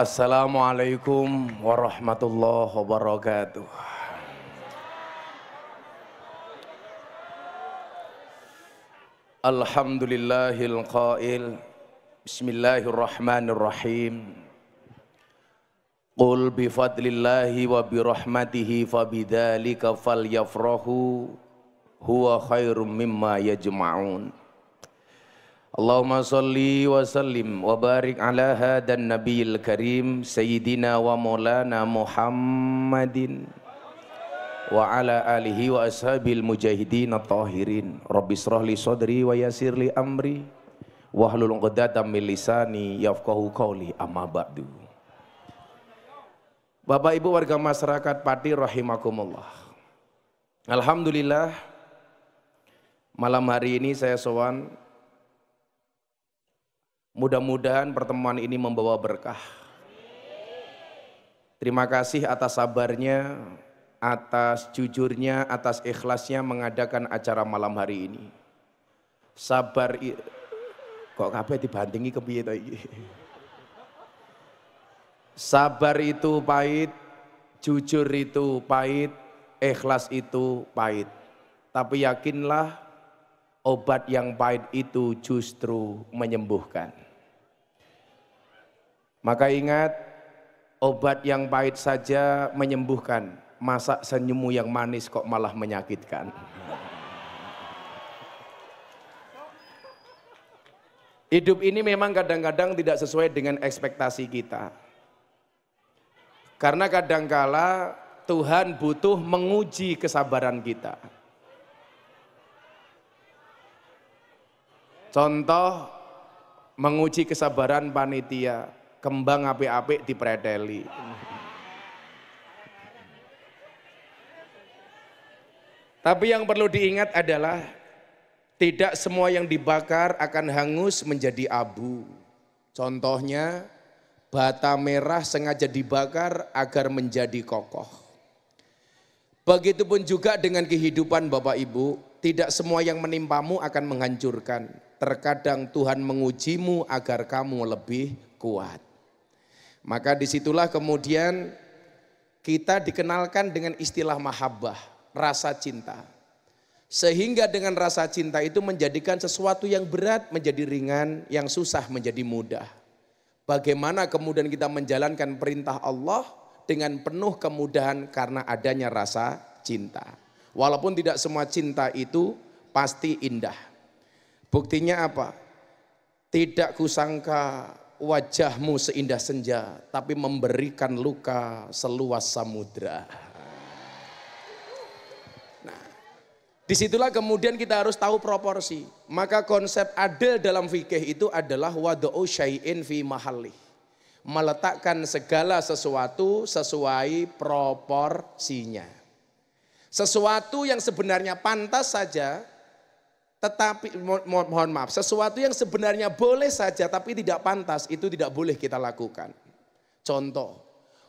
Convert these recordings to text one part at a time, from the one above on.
Assalamualaikum warahmatullahi wabarakatuh. Alhamdulillahil qail Bismillahirrahmanirrahim Qul bi bifadlillahi wa bi rahmatihi birahmatihi fabidhalika falyafrahu huwa khairum mimma yajma'un Allahumma salli wa sallim wa barik ala hadan nabiyil karim sayyidina wa maulana Muhammadin wa ala alihi wa ashabil mujahidin at-tahirin rabbi li sadri wa li amri wa hlul 'uqdatam min lisani yafqahu qawli amma ba'du Bapak Ibu warga masyarakat Pati rahimakumullah Alhamdulillah malam hari ini saya sowan Mudah-mudahan pertemuan ini membawa berkah. Terima kasih atas sabarnya, atas jujurnya, atas ikhlasnya mengadakan acara malam hari ini. Sabar kok kabeh dibantingi ke to iki? Sabar itu pahit, jujur itu pahit, ikhlas itu pahit. Tapi yakinlah obat yang pahit itu justru menyembuhkan. Maka ingat, obat yang pahit saja menyembuhkan. Masa senyummu yang manis kok malah menyakitkan. Hidup ini memang kadang-kadang tidak sesuai dengan ekspektasi kita. Karena kadangkala Tuhan butuh menguji kesabaran kita. Contoh menguji kesabaran panitia, kembang api api di dipreteli. Tapi yang perlu diingat adalah tidak semua yang dibakar akan hangus menjadi abu. Contohnya bata merah sengaja dibakar agar menjadi kokoh. Begitupun juga dengan kehidupan Bapak Ibu, tidak semua yang menimpamu akan menghancurkan. Terkadang Tuhan mengujimu agar kamu lebih kuat. Maka disitulah kemudian kita dikenalkan dengan istilah mahabbah, rasa cinta. Sehingga dengan rasa cinta itu menjadikan sesuatu yang berat menjadi ringan, yang susah menjadi mudah. Bagaimana kemudian kita menjalankan perintah Allah dengan penuh kemudahan karena adanya rasa cinta. Walaupun tidak semua cinta itu pasti indah. Buktinya apa? Tidak kusangka wajahmu seindah senja, tapi memberikan luka seluas samudra. Nah, disitulah kemudian kita harus tahu proporsi. Maka konsep adil dalam fikih itu adalah wadu'u syai'in fi mahali. Meletakkan segala sesuatu sesuai proporsinya. Sesuatu yang sebenarnya pantas saja, tetapi mo mohon maaf, sesuatu yang sebenarnya boleh saja tapi tidak pantas itu tidak boleh kita lakukan. Contoh,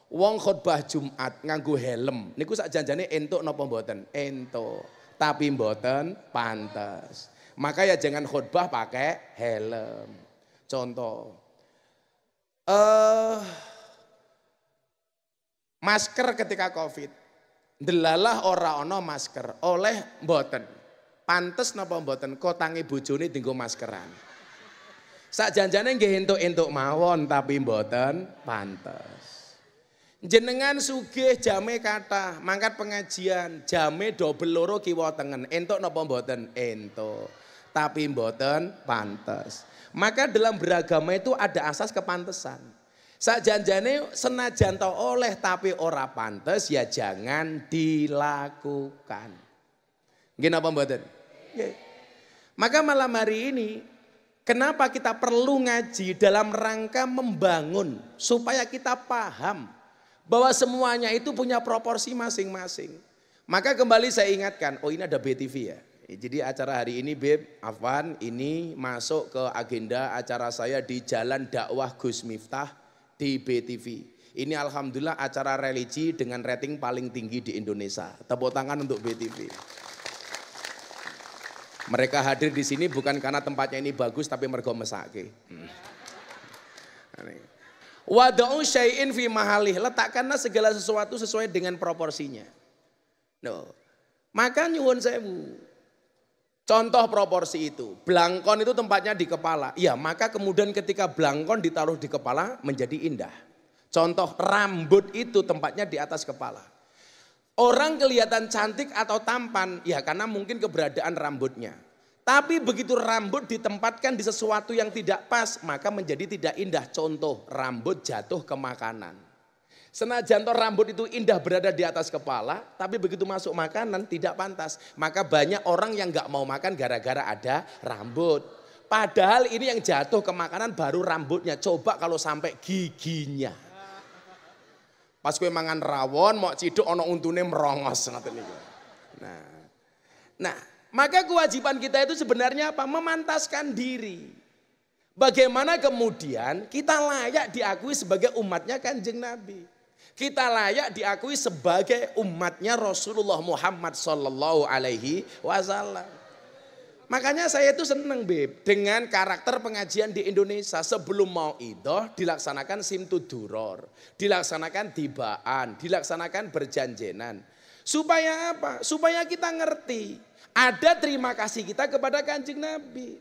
wong khutbah Jumat nganggu helm, niku sak janjane entuk napa mboten? Entuk, tapi mboten pantas. Maka ya jangan khutbah pakai helm. Contoh, eh uh, masker ketika COVID Delalah ora ono masker, oleh mboten. Pantes napa mboten kotangi bojone dienggo maskeran. Sak janjane nggih entuk-entuk mawon tapi mboten pantes. Jenengan sugih jame kata, mangkat pengajian, jame dobel loro kiwa tengen. Entuk napa mboten? Entuk. Tapi mboten pantes. Maka dalam beragama itu ada asas kepantesan. Sakjanjane senajan to oleh tapi ora pantas ya jangan dilakukan. Nggih napa mboten? Maka malam hari ini kenapa kita perlu ngaji dalam rangka membangun supaya kita paham bahwa semuanya itu punya proporsi masing-masing. Maka kembali saya ingatkan, oh ini ada BTV ya. Jadi acara hari ini Beb, Afwan, ini masuk ke agenda acara saya di Jalan Dakwah Gus Miftah di BTV. Ini alhamdulillah acara religi dengan rating paling tinggi di Indonesia. Tepuk tangan untuk BTV. Mereka hadir di sini bukan karena tempatnya ini bagus tapi mergo mesake. Wada'u syai'in fi mahalih. Letakkanlah segala sesuatu sesuai dengan proporsinya. No. Maka nyuwun bu. Contoh proporsi itu, blangkon itu tempatnya di kepala. Ya, maka kemudian ketika blangkon ditaruh di kepala menjadi indah. Contoh rambut itu tempatnya di atas kepala. Orang kelihatan cantik atau tampan, ya karena mungkin keberadaan rambutnya. Tapi begitu rambut ditempatkan di sesuatu yang tidak pas, maka menjadi tidak indah. Contoh, rambut jatuh ke makanan. Senajan toh rambut itu indah berada di atas kepala, tapi begitu masuk makanan tidak pantas. Maka banyak orang yang nggak mau makan gara-gara ada rambut. Padahal ini yang jatuh ke makanan baru rambutnya. Coba kalau sampai giginya. Pas kue mangan rawon, mau ciduk ono untune merongos Nah. Nah, maka kewajiban kita itu sebenarnya apa? Memantaskan diri. Bagaimana kemudian kita layak diakui sebagai umatnya kanjeng Nabi. Kita layak diakui sebagai umatnya Rasulullah Muhammad Sallallahu Alaihi Wasallam. Makanya saya itu seneng Beb dengan karakter pengajian di Indonesia sebelum mau idoh dilaksanakan simtuduror, dilaksanakan tibaan, dilaksanakan berjanjenan. Supaya apa? Supaya kita ngerti ada terima kasih kita kepada kanjeng Nabi.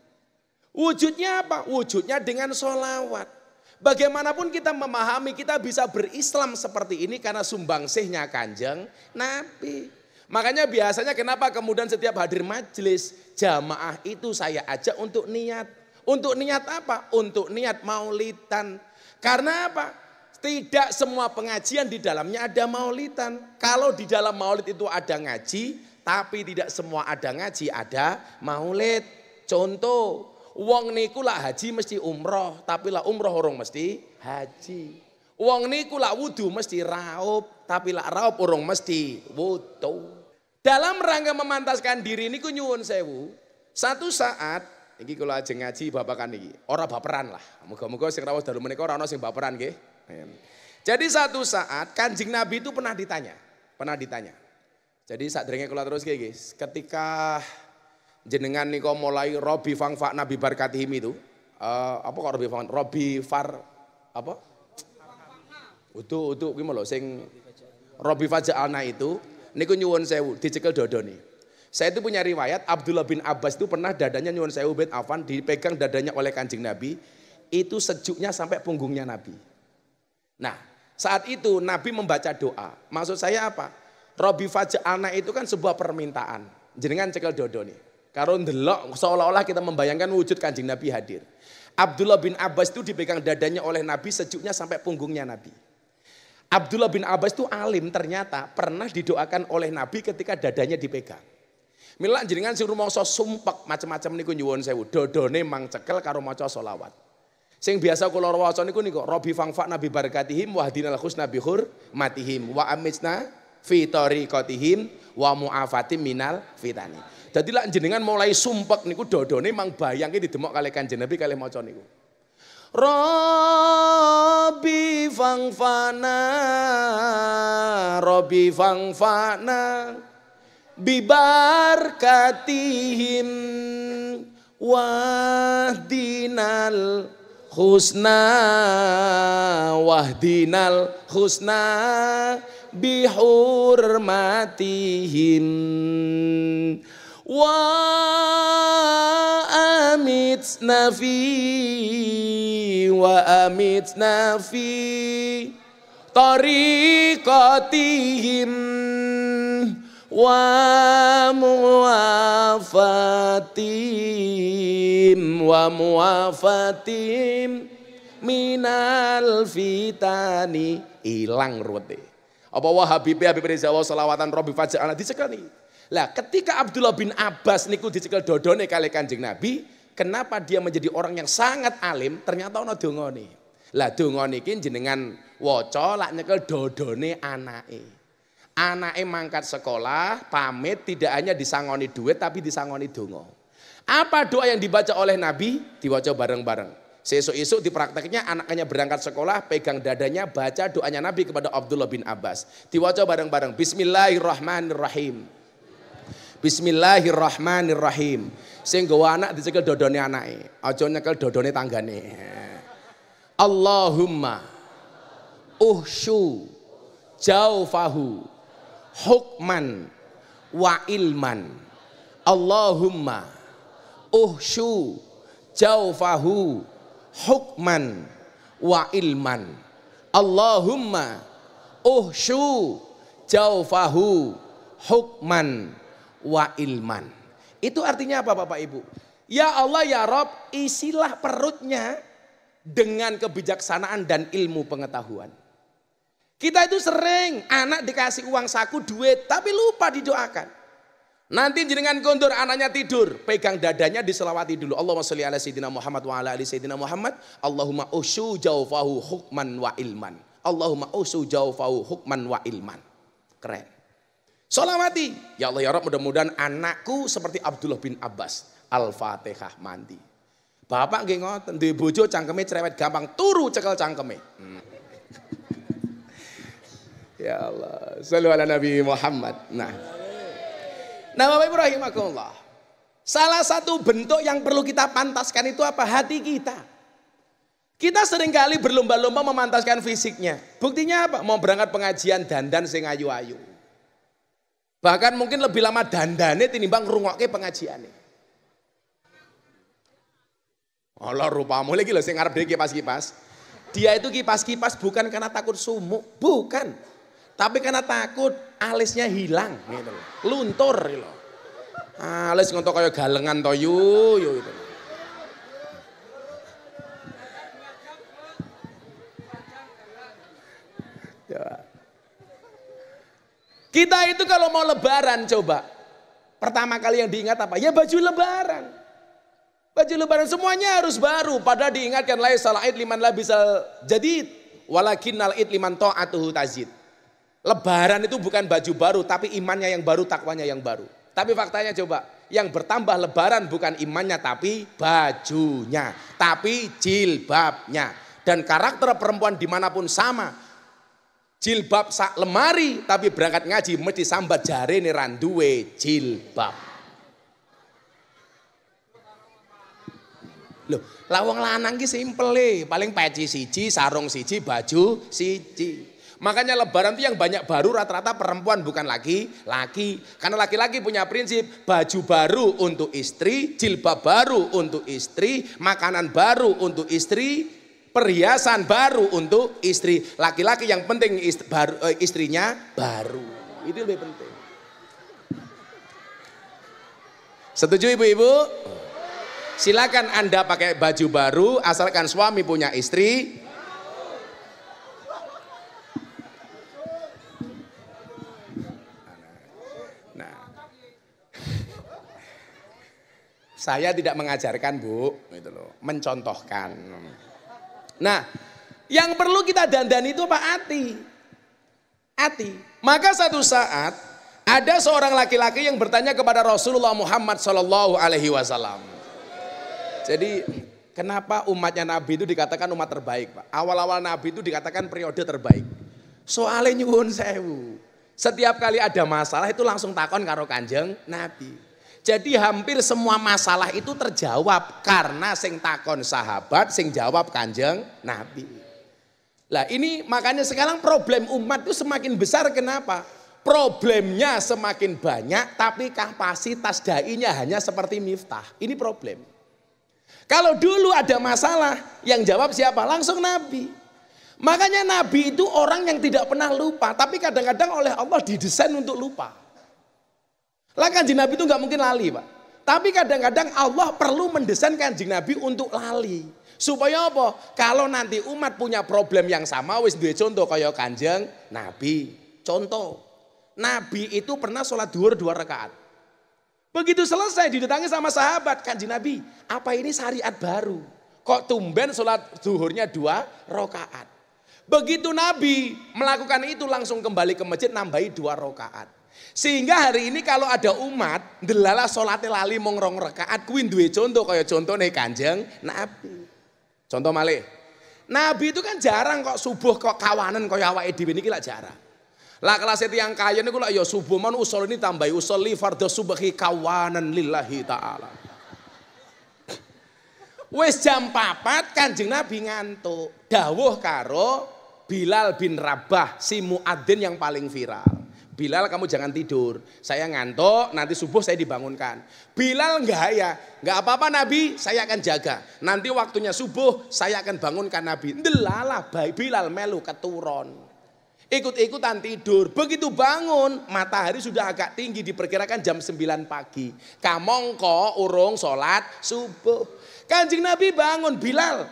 Wujudnya apa? Wujudnya dengan solawat. Bagaimanapun kita memahami kita bisa berislam seperti ini karena sumbangsihnya kanjeng Nabi. Makanya biasanya kenapa kemudian setiap hadir majelis jamaah itu saya ajak untuk niat. Untuk niat apa? Untuk niat maulitan. Karena apa? Tidak semua pengajian di dalamnya ada maulitan. Kalau di dalam maulid itu ada ngaji, tapi tidak semua ada ngaji, ada maulid. Contoh, Wong niku lak haji mesti umroh, tapi lak umroh orang mesti haji. Wong niku lak wudu mesti raup, tapi lak raup orang mesti wudu. Dalam rangka memantaskan diri niku nyuwun sewu, satu saat iki kula ajeng ngaji babakan iki, ora baperan lah. Muga-muga sing rawuh dalu menika ora ana sing baperan nggih. Jadi satu saat Kanjeng Nabi itu pernah ditanya, pernah ditanya. Jadi saat kula terus guys, ketika jenengan niko mulai Robi Fangfa Nabi Barkatihim itu uh, apa kok Robi Fang Robi Far apa itu itu gimana loh sing Robi Ana itu niku nyuwun sewu dicekel nih. Saya itu punya riwayat Abdullah bin Abbas itu pernah dadanya nyuwun sewu bin Afan dipegang dadanya oleh Kanjeng Nabi itu sejuknya sampai punggungnya Nabi. Nah, saat itu Nabi membaca doa. Maksud saya apa? Robi Ana itu kan sebuah permintaan. Jenengan cekel dodo nih. Karo ndelok seolah-olah kita membayangkan wujud kanjeng Nabi hadir. Abdullah bin Abbas itu dipegang dadanya oleh Nabi sejuknya sampai punggungnya Nabi. Abdullah bin Abbas itu alim ternyata pernah didoakan oleh Nabi ketika dadanya dipegang. Mila jenengan sing rumangsa sumpek macam-macam niku nyuwun sewu, dodone mang cekel karo maca selawat. Sing biasa kula waca niku niku Robi fangfa nabi barakatihim wahdinal hadinal hur bihur matihim wa amitsna fi tariqatihim wa muafati minal fitani. Jadi lah jenengan mulai sumpek niku dodone mang bayangke didemok kali Kanjeng Nabi kali maca niku. Robi fangfana, Robi fangfana, bibarkatihim wahdinal husna wahdinal husna bihurmatihim wa amitna fi wa amitna fi tariqatihim wa muafatim, wa muafatim, minal fitani hilang ruwete apa wa Habib Habib Rizal selawatan Rabbi Fajr anak dicekeli. Lah ketika Abdullah bin Abbas niku dicekel dodone kali Kanjeng Nabi, kenapa dia menjadi orang yang sangat alim? Ternyata ana dongane. Lah dongane iki jenengan waca lak nyekel dodone anake. Anake mangkat sekolah, pamit tidak hanya disangoni duit tapi disangoni dongo. Apa doa yang dibaca oleh Nabi? Diwaca bareng-bareng. Sesuk-esuk di prakteknya anaknya berangkat sekolah, pegang dadanya, baca doanya Nabi kepada Abdullah bin Abbas. Diwaca bareng-bareng, Bismillahirrahmanirrahim. Bismillahirrahmanirrahim. Sehingga anak dicekel dodone anaknya, aja nyekel dodone tanggane. Allahumma uhsyu jaufahu hukman wa ilman. Allahumma uhsyu jaufahu hukman wa ilman. Allahumma uhsyu jaufahu hukman wa ilman. Itu artinya apa Bapak Ibu? Ya Allah ya Rob isilah perutnya dengan kebijaksanaan dan ilmu pengetahuan. Kita itu sering anak dikasih uang saku duit tapi lupa didoakan. Nanti jenengan kondur anaknya tidur, pegang dadanya diselawati dulu. Allahumma sholli ala sayyidina Muhammad wa ala ali sayyidina Muhammad. Allahumma usyu jawfahu hukman wa ilman. Allahumma usyu jawfahu hukman wa ilman. Keren. Solawati. Ya Allah ya Rabb, mudah-mudahan anakku seperti Abdullah bin Abbas. Al-Fatihah mandi. Bapak nggih ngoten, duwe bojo cangkeme cerewet gampang, turu cekel cangkeme. Hmm. ya Allah, sallu ala Nabi Muhammad. Nah, Nah Bapak Ibu Allah. Salah satu bentuk yang perlu kita pantaskan itu apa? Hati kita. Kita seringkali berlomba-lomba memantaskan fisiknya. Buktinya apa? Mau berangkat pengajian dandan sing ayu-ayu. Bahkan mungkin lebih lama dandane tinimbang rungokke pengajiannya. Allah rupa mulai gila sing ngarep kipas-kipas. Dia itu kipas-kipas bukan karena takut sumuk, bukan. Tapi karena takut alisnya hilang gitu loh. Luntur gitu loh. Alis ngontok kayak galengan to yu gitu. Ya. Kita itu kalau mau lebaran coba. Pertama kali yang diingat apa? Ya baju lebaran. Baju lebaran semuanya harus baru. Pada diingatkan salah salah liman jadi walakin walakin id liman to'atuhu tazid. Lebaran itu bukan baju baru, tapi imannya yang baru, takwanya yang baru. Tapi faktanya coba, yang bertambah lebaran bukan imannya, tapi bajunya, tapi jilbabnya. Dan karakter perempuan dimanapun sama. Jilbab sak lemari, tapi berangkat ngaji, mesti sambat jari nih randuwe jilbab. Loh, lawang lanang ki simpel e. paling peci siji, sarung siji, baju siji. Makanya lebaran itu yang banyak baru rata-rata perempuan bukan laki-laki. Karena laki-laki punya prinsip baju baru untuk istri, jilbab baru untuk istri, makanan baru untuk istri, perhiasan baru untuk istri. Laki-laki yang penting istri, baru, eh, istrinya baru. Itu lebih penting. Setuju ibu-ibu? Silakan Anda pakai baju baru asalkan suami punya istri Saya tidak mengajarkan bu, gitu loh, mencontohkan. Nah, yang perlu kita dandan itu Pak Ati. Ati. Maka satu saat ada seorang laki-laki yang bertanya kepada Rasulullah Muhammad Shallallahu Alaihi Wasallam. Jadi kenapa umatnya Nabi itu dikatakan umat terbaik, Pak? Awal-awal Nabi itu dikatakan periode terbaik. Soalnya nyuwun sewu. Setiap kali ada masalah itu langsung takon karo kanjeng Nabi. Jadi hampir semua masalah itu terjawab karena sing takon sahabat, sing jawab Kanjeng Nabi. Lah ini makanya sekarang problem umat itu semakin besar kenapa? Problemnya semakin banyak tapi kapasitas dainya hanya seperti Miftah. Ini problem. Kalau dulu ada masalah yang jawab siapa? Langsung Nabi. Makanya Nabi itu orang yang tidak pernah lupa, tapi kadang-kadang oleh Allah didesain untuk lupa. Lah kanjeng Nabi itu nggak mungkin lali pak. Tapi kadang-kadang Allah perlu mendesain kanjeng Nabi untuk lali. Supaya apa? Kalau nanti umat punya problem yang sama, wis dua contoh kayak kanjeng Nabi. Contoh, Nabi itu pernah sholat duhur dua rakaat. Begitu selesai didatangi sama sahabat kanjeng Nabi, apa ini syariat baru? Kok tumben sholat duhurnya dua rakaat? Begitu Nabi melakukan itu langsung kembali ke masjid nambahi dua rakaat. Sehingga hari ini kalau ada umat delala salate lali mung rong rakaat contoh duwe contoh nih contone Kanjeng Nabi. Contoh male Nabi itu kan jarang kok subuh kok kawanan kaya awake dhewe niki lak jarang. Lah kelas yang kaya niku lak ya subuh man usul ini tambah usul li fardhu subhi kawanan lillahi taala. wes jam papat Kanjeng Nabi ngantuk. Dawuh karo Bilal bin Rabah si muadzin yang paling viral. Bilal kamu jangan tidur. Saya ngantuk, nanti subuh saya dibangunkan. Bilal enggak ya, enggak apa-apa Nabi, saya akan jaga. Nanti waktunya subuh saya akan bangunkan Nabi. Delala baik Bilal melu keturun. Ikut-ikutan tidur. Begitu bangun, matahari sudah agak tinggi diperkirakan jam 9 pagi. Kamongko urung sholat subuh. Kanjeng Nabi bangun, Bilal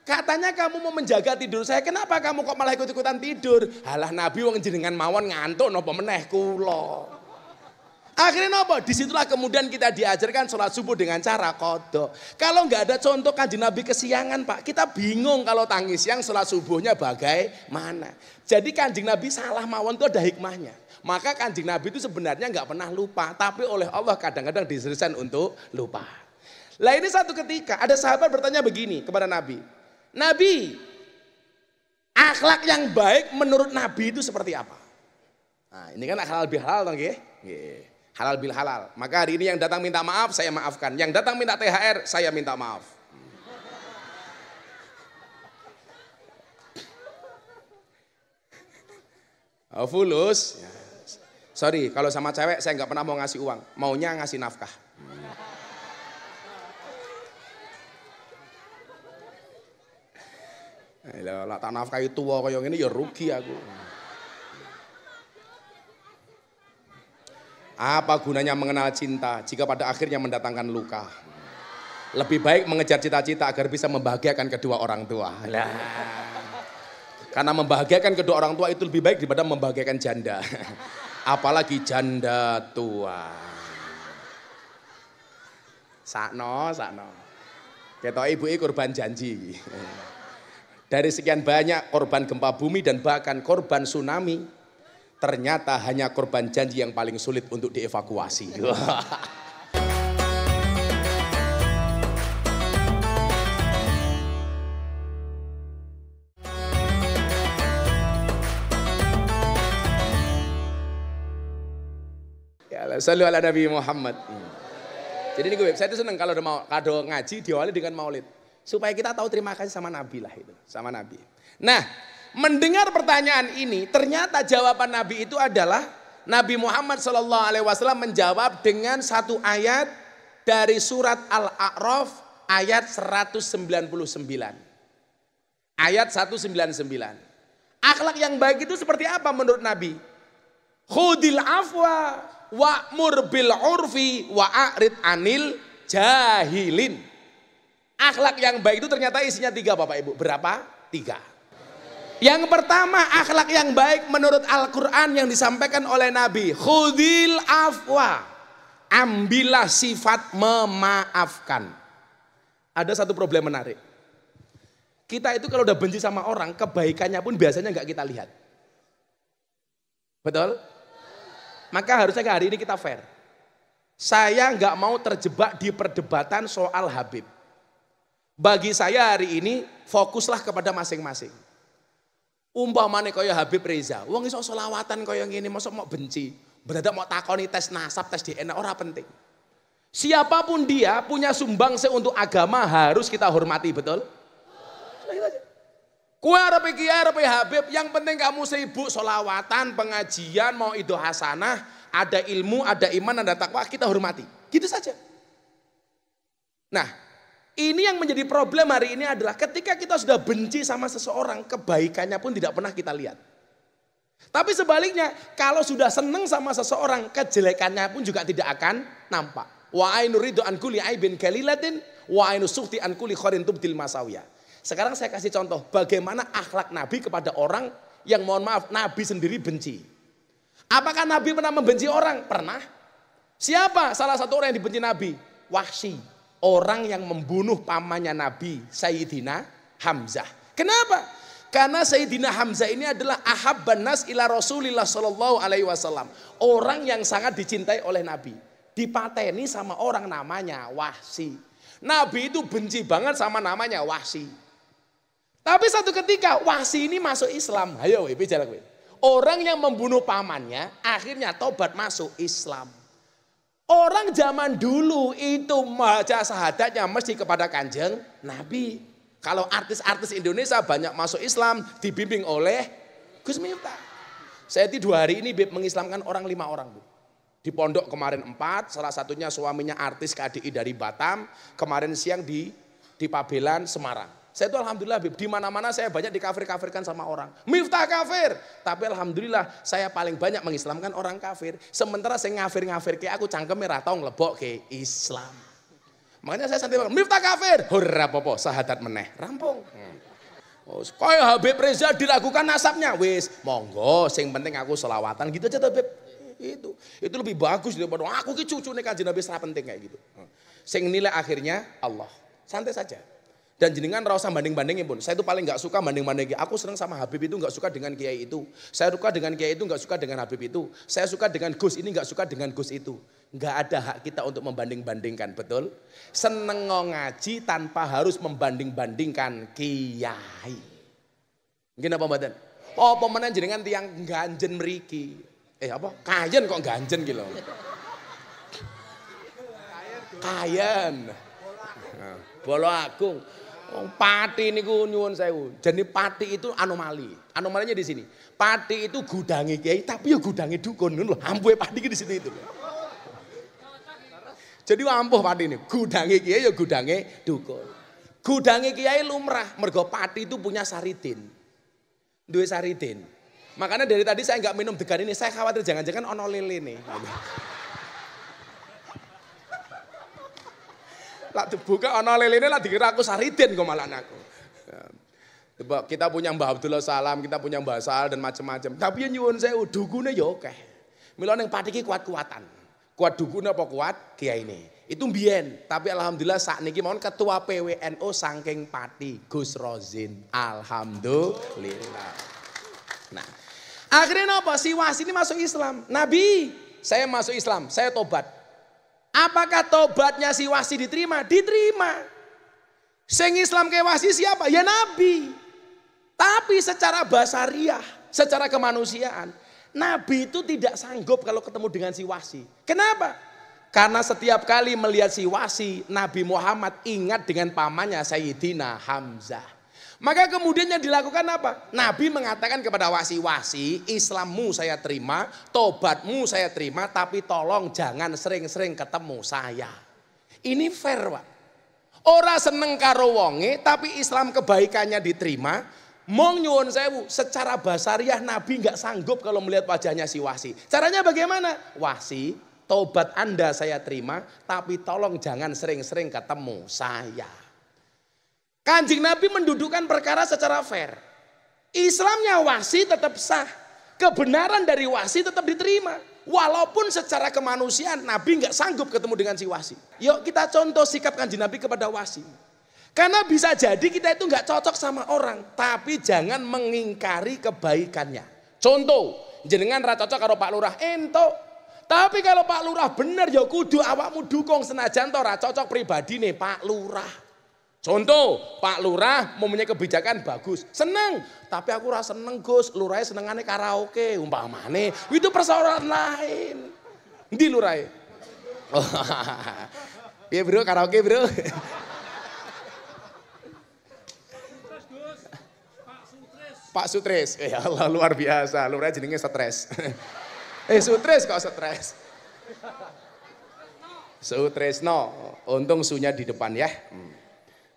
Katanya kamu mau menjaga tidur saya, kenapa kamu kok malah ikut-ikutan tidur? Halah Nabi wong jenengan mawon ngantuk nopo meneh kulo. Akhirnya nopo? Disitulah kemudian kita diajarkan sholat subuh dengan cara kodo. Kalau nggak ada contoh kanji Nabi kesiangan pak, kita bingung kalau tangis siang sholat subuhnya bagaimana. Jadi kanjeng Nabi salah mawon itu ada hikmahnya. Maka kanjeng Nabi itu sebenarnya nggak pernah lupa, tapi oleh Allah kadang-kadang diserisan untuk lupa. Lah ini satu ketika ada sahabat bertanya begini kepada Nabi, Nabi, akhlak yang baik menurut Nabi itu seperti apa? Nah, ini kan halal bil halal, nggih. Nggih. Halal bil halal. Maka hari ini yang datang minta maaf, saya maafkan. Yang datang minta THR, saya minta maaf. Oh, fulus. Ya. Sorry, kalau sama cewek saya nggak pernah mau ngasih uang. Maunya ngasih nafkah. Eh, lah lak tak nafkahi kau yang ini ya rugi aku. Apa gunanya mengenal cinta jika pada akhirnya mendatangkan luka? Lebih baik mengejar cita-cita agar bisa membahagiakan kedua orang tua. Lah. Karena membahagiakan kedua orang tua itu lebih baik daripada membahagiakan janda. Apalagi janda tua. Sakno, sakno. Ketok ibu korban janji. Dari sekian banyak korban gempa bumi dan bahkan korban tsunami, ternyata hanya korban janji yang paling sulit untuk dievakuasi. Ya, salam ala Nabi Muhammad. Hmm. Jadi ini gue, saya tuh seneng kalau ada mau kado ngaji diawali dengan maulid. Supaya kita tahu terima kasih sama Nabi lah itu, sama Nabi. Nah, mendengar pertanyaan ini, ternyata jawaban Nabi itu adalah Nabi Muhammad Shallallahu Alaihi Wasallam menjawab dengan satu ayat dari surat Al-A'raf ayat 199. Ayat 199. Akhlak yang baik itu seperti apa menurut Nabi? Khudil afwa wa'mur bil urfi wa'arid anil jahilin. Akhlak yang baik itu ternyata isinya tiga Bapak Ibu. Berapa? Tiga. Yang pertama akhlak yang baik menurut Al-Quran yang disampaikan oleh Nabi. Khudil afwa. Ambillah sifat memaafkan. Ada satu problem menarik. Kita itu kalau udah benci sama orang, kebaikannya pun biasanya nggak kita lihat. Betul? Maka harusnya hari ini kita fair. Saya nggak mau terjebak di perdebatan soal Habib bagi saya hari ini fokuslah kepada masing-masing. Umpamane kaya Habib Reza, wong iso selawatan kaya ngene mosok mau benci, berada mau takoni tes nasab, tes DNA ora penting. Siapapun dia punya sumbangsih untuk agama harus kita hormati, betul? Nah, Kue arep iki arep Habib, yang penting kamu sibuk solawatan, pengajian, mau itu hasanah, ada ilmu, ada iman, ada takwa, kita hormati. Gitu saja. Nah, ini yang menjadi problem hari ini adalah ketika kita sudah benci sama seseorang, kebaikannya pun tidak pernah kita lihat. Tapi sebaliknya, kalau sudah seneng sama seseorang, kejelekannya pun juga tidak akan nampak. Wa ainu ridho an kuli aibin kalilatin, wa ainu sukti an kuli khorin tubdil masawiyah. Sekarang saya kasih contoh bagaimana akhlak Nabi kepada orang yang mohon maaf Nabi sendiri benci. Apakah Nabi pernah membenci orang? Pernah. Siapa salah satu orang yang dibenci Nabi? Wahsy orang yang membunuh pamannya Nabi Sayyidina Hamzah. Kenapa? Karena Sayyidina Hamzah ini adalah ahabban nas ila Rasulillah sallallahu alaihi wasallam. Orang yang sangat dicintai oleh Nabi. Dipateni sama orang namanya Wahsi. Nabi itu benci banget sama namanya Wahsi. Tapi satu ketika Wahsi ini masuk Islam. Ayo, we, Orang yang membunuh pamannya akhirnya tobat masuk Islam. Orang zaman dulu itu baca sahadatnya mesti kepada kanjeng Nabi. Kalau artis-artis Indonesia banyak masuk Islam dibimbing oleh Gus Miftah. Saya itu dua hari ini mengislamkan orang lima orang bu. Di pondok kemarin empat, salah satunya suaminya artis KDI dari Batam. Kemarin siang di di Pabelan Semarang. Saya itu alhamdulillah di mana-mana saya banyak dikafir-kafirkan sama orang. Miftah kafir. Tapi alhamdulillah saya paling banyak mengislamkan orang kafir. Sementara saya ngafir-ngafir ke aku cangkeme ratau nglebok ke Islam. Makanya saya santai banget. Miftah kafir. Hurra popo sahadat meneh. Rampung. Hmm. Oh, kaya Habib Reza diragukan nasabnya. Wis, monggo sing penting aku selawatan gitu aja Habib. Itu. Itu lebih bagus daripada aku ki cucune Kanjeng Nabi penting kayak gitu. Hmm. Sing nilai akhirnya Allah. Santai saja. Dan jenengan rasa banding-bandingin pun. Saya itu paling nggak suka banding-bandingin. Aku seneng sama Habib itu nggak suka dengan kiai itu. Saya suka dengan kiai itu nggak suka dengan Habib itu. Saya suka dengan Gus ini nggak suka dengan Gus itu. Nggak ada hak kita untuk membanding-bandingkan, betul? Seneng ngaji tanpa harus membanding-bandingkan kiai. Mungkin apa mboten? Oh, pemenang jenengan tiang ganjen meriki. Eh apa? Kayen kok ganjen gitu. Kayen. Bolo Agung. Oh, pati niku nyuwun sewu. Jadi pati itu anomali. Anomalinya di sini. Pati itu gudangi kiai tapi ya gudangi dukun lho. ampuh pati di situ itu. Jadi ampuh pati ini. Gudangi kiai ya gudangi dukun. Gudangi kiai lumrah mergo pati itu punya saritin, dua saritin. Makanya dari tadi saya nggak minum degan ini. Saya khawatir jangan-jangan ono lele nih. Lak dibuka ana lelene lak dikira aku Saridin kok malah aku. Ya. Kita punya Mbah Abdullah Salam, kita punya Mbah Sal dan macam-macam. Tapi yang nyuwun saya dukune ya oke. Mila ning iki kuat-kuatan. Kuat dukune apa kuat kiai ini. Itu mbiyen, tapi alhamdulillah saat niki mohon ketua PWNO saking pati Gus Rozin. Alhamdulillah. Nah, akhirnya apa? Si Was ini masuk Islam. Nabi, saya masuk Islam, saya tobat. Apakah tobatnya si wasi diterima? Diterima. Sing Islam ke wasi siapa? Ya Nabi. Tapi secara bahasa riah, secara kemanusiaan, Nabi itu tidak sanggup kalau ketemu dengan si wasi. Kenapa? Karena setiap kali melihat si wasi, Nabi Muhammad ingat dengan pamannya Sayyidina Hamzah. Maka kemudian yang dilakukan apa? Nabi mengatakan kepada wasi-wasi, Islammu saya terima, tobatmu saya terima, tapi tolong jangan sering-sering ketemu saya. Ini fair Pak. Ora seneng karo wonge, tapi Islam kebaikannya diterima. Mong nyuwun sewu, secara basariah Nabi nggak sanggup kalau melihat wajahnya si wasi. Caranya bagaimana? Wasi, tobat Anda saya terima, tapi tolong jangan sering-sering ketemu saya. Kanjeng Nabi mendudukkan perkara secara fair. Islamnya wasi tetap sah. Kebenaran dari wasi tetap diterima. Walaupun secara kemanusiaan Nabi nggak sanggup ketemu dengan si wasi. Yuk kita contoh sikap kanjeng Nabi kepada wasi. Karena bisa jadi kita itu nggak cocok sama orang, tapi jangan mengingkari kebaikannya. Contoh, jenengan rata cocok kalau Pak Lurah ento. Tapi kalau Pak Lurah benar ya kudu awakmu dukung senajan to cocok pribadi nih Pak Lurah. Contoh, Pak Lurah mempunyai kebijakan bagus, seneng. Tapi aku rasa seneng Gus, Lurahnya senengannya karaoke, umpamane. Itu persoalan lain. Di Lurahnya. Oh, iya bro, karaoke bro. Pak Sutres, ya eh, Allah luar biasa, Lurahnya jenisnya stres. eh Sutres kok stres. no, untung sunya di depan ya. Hmm.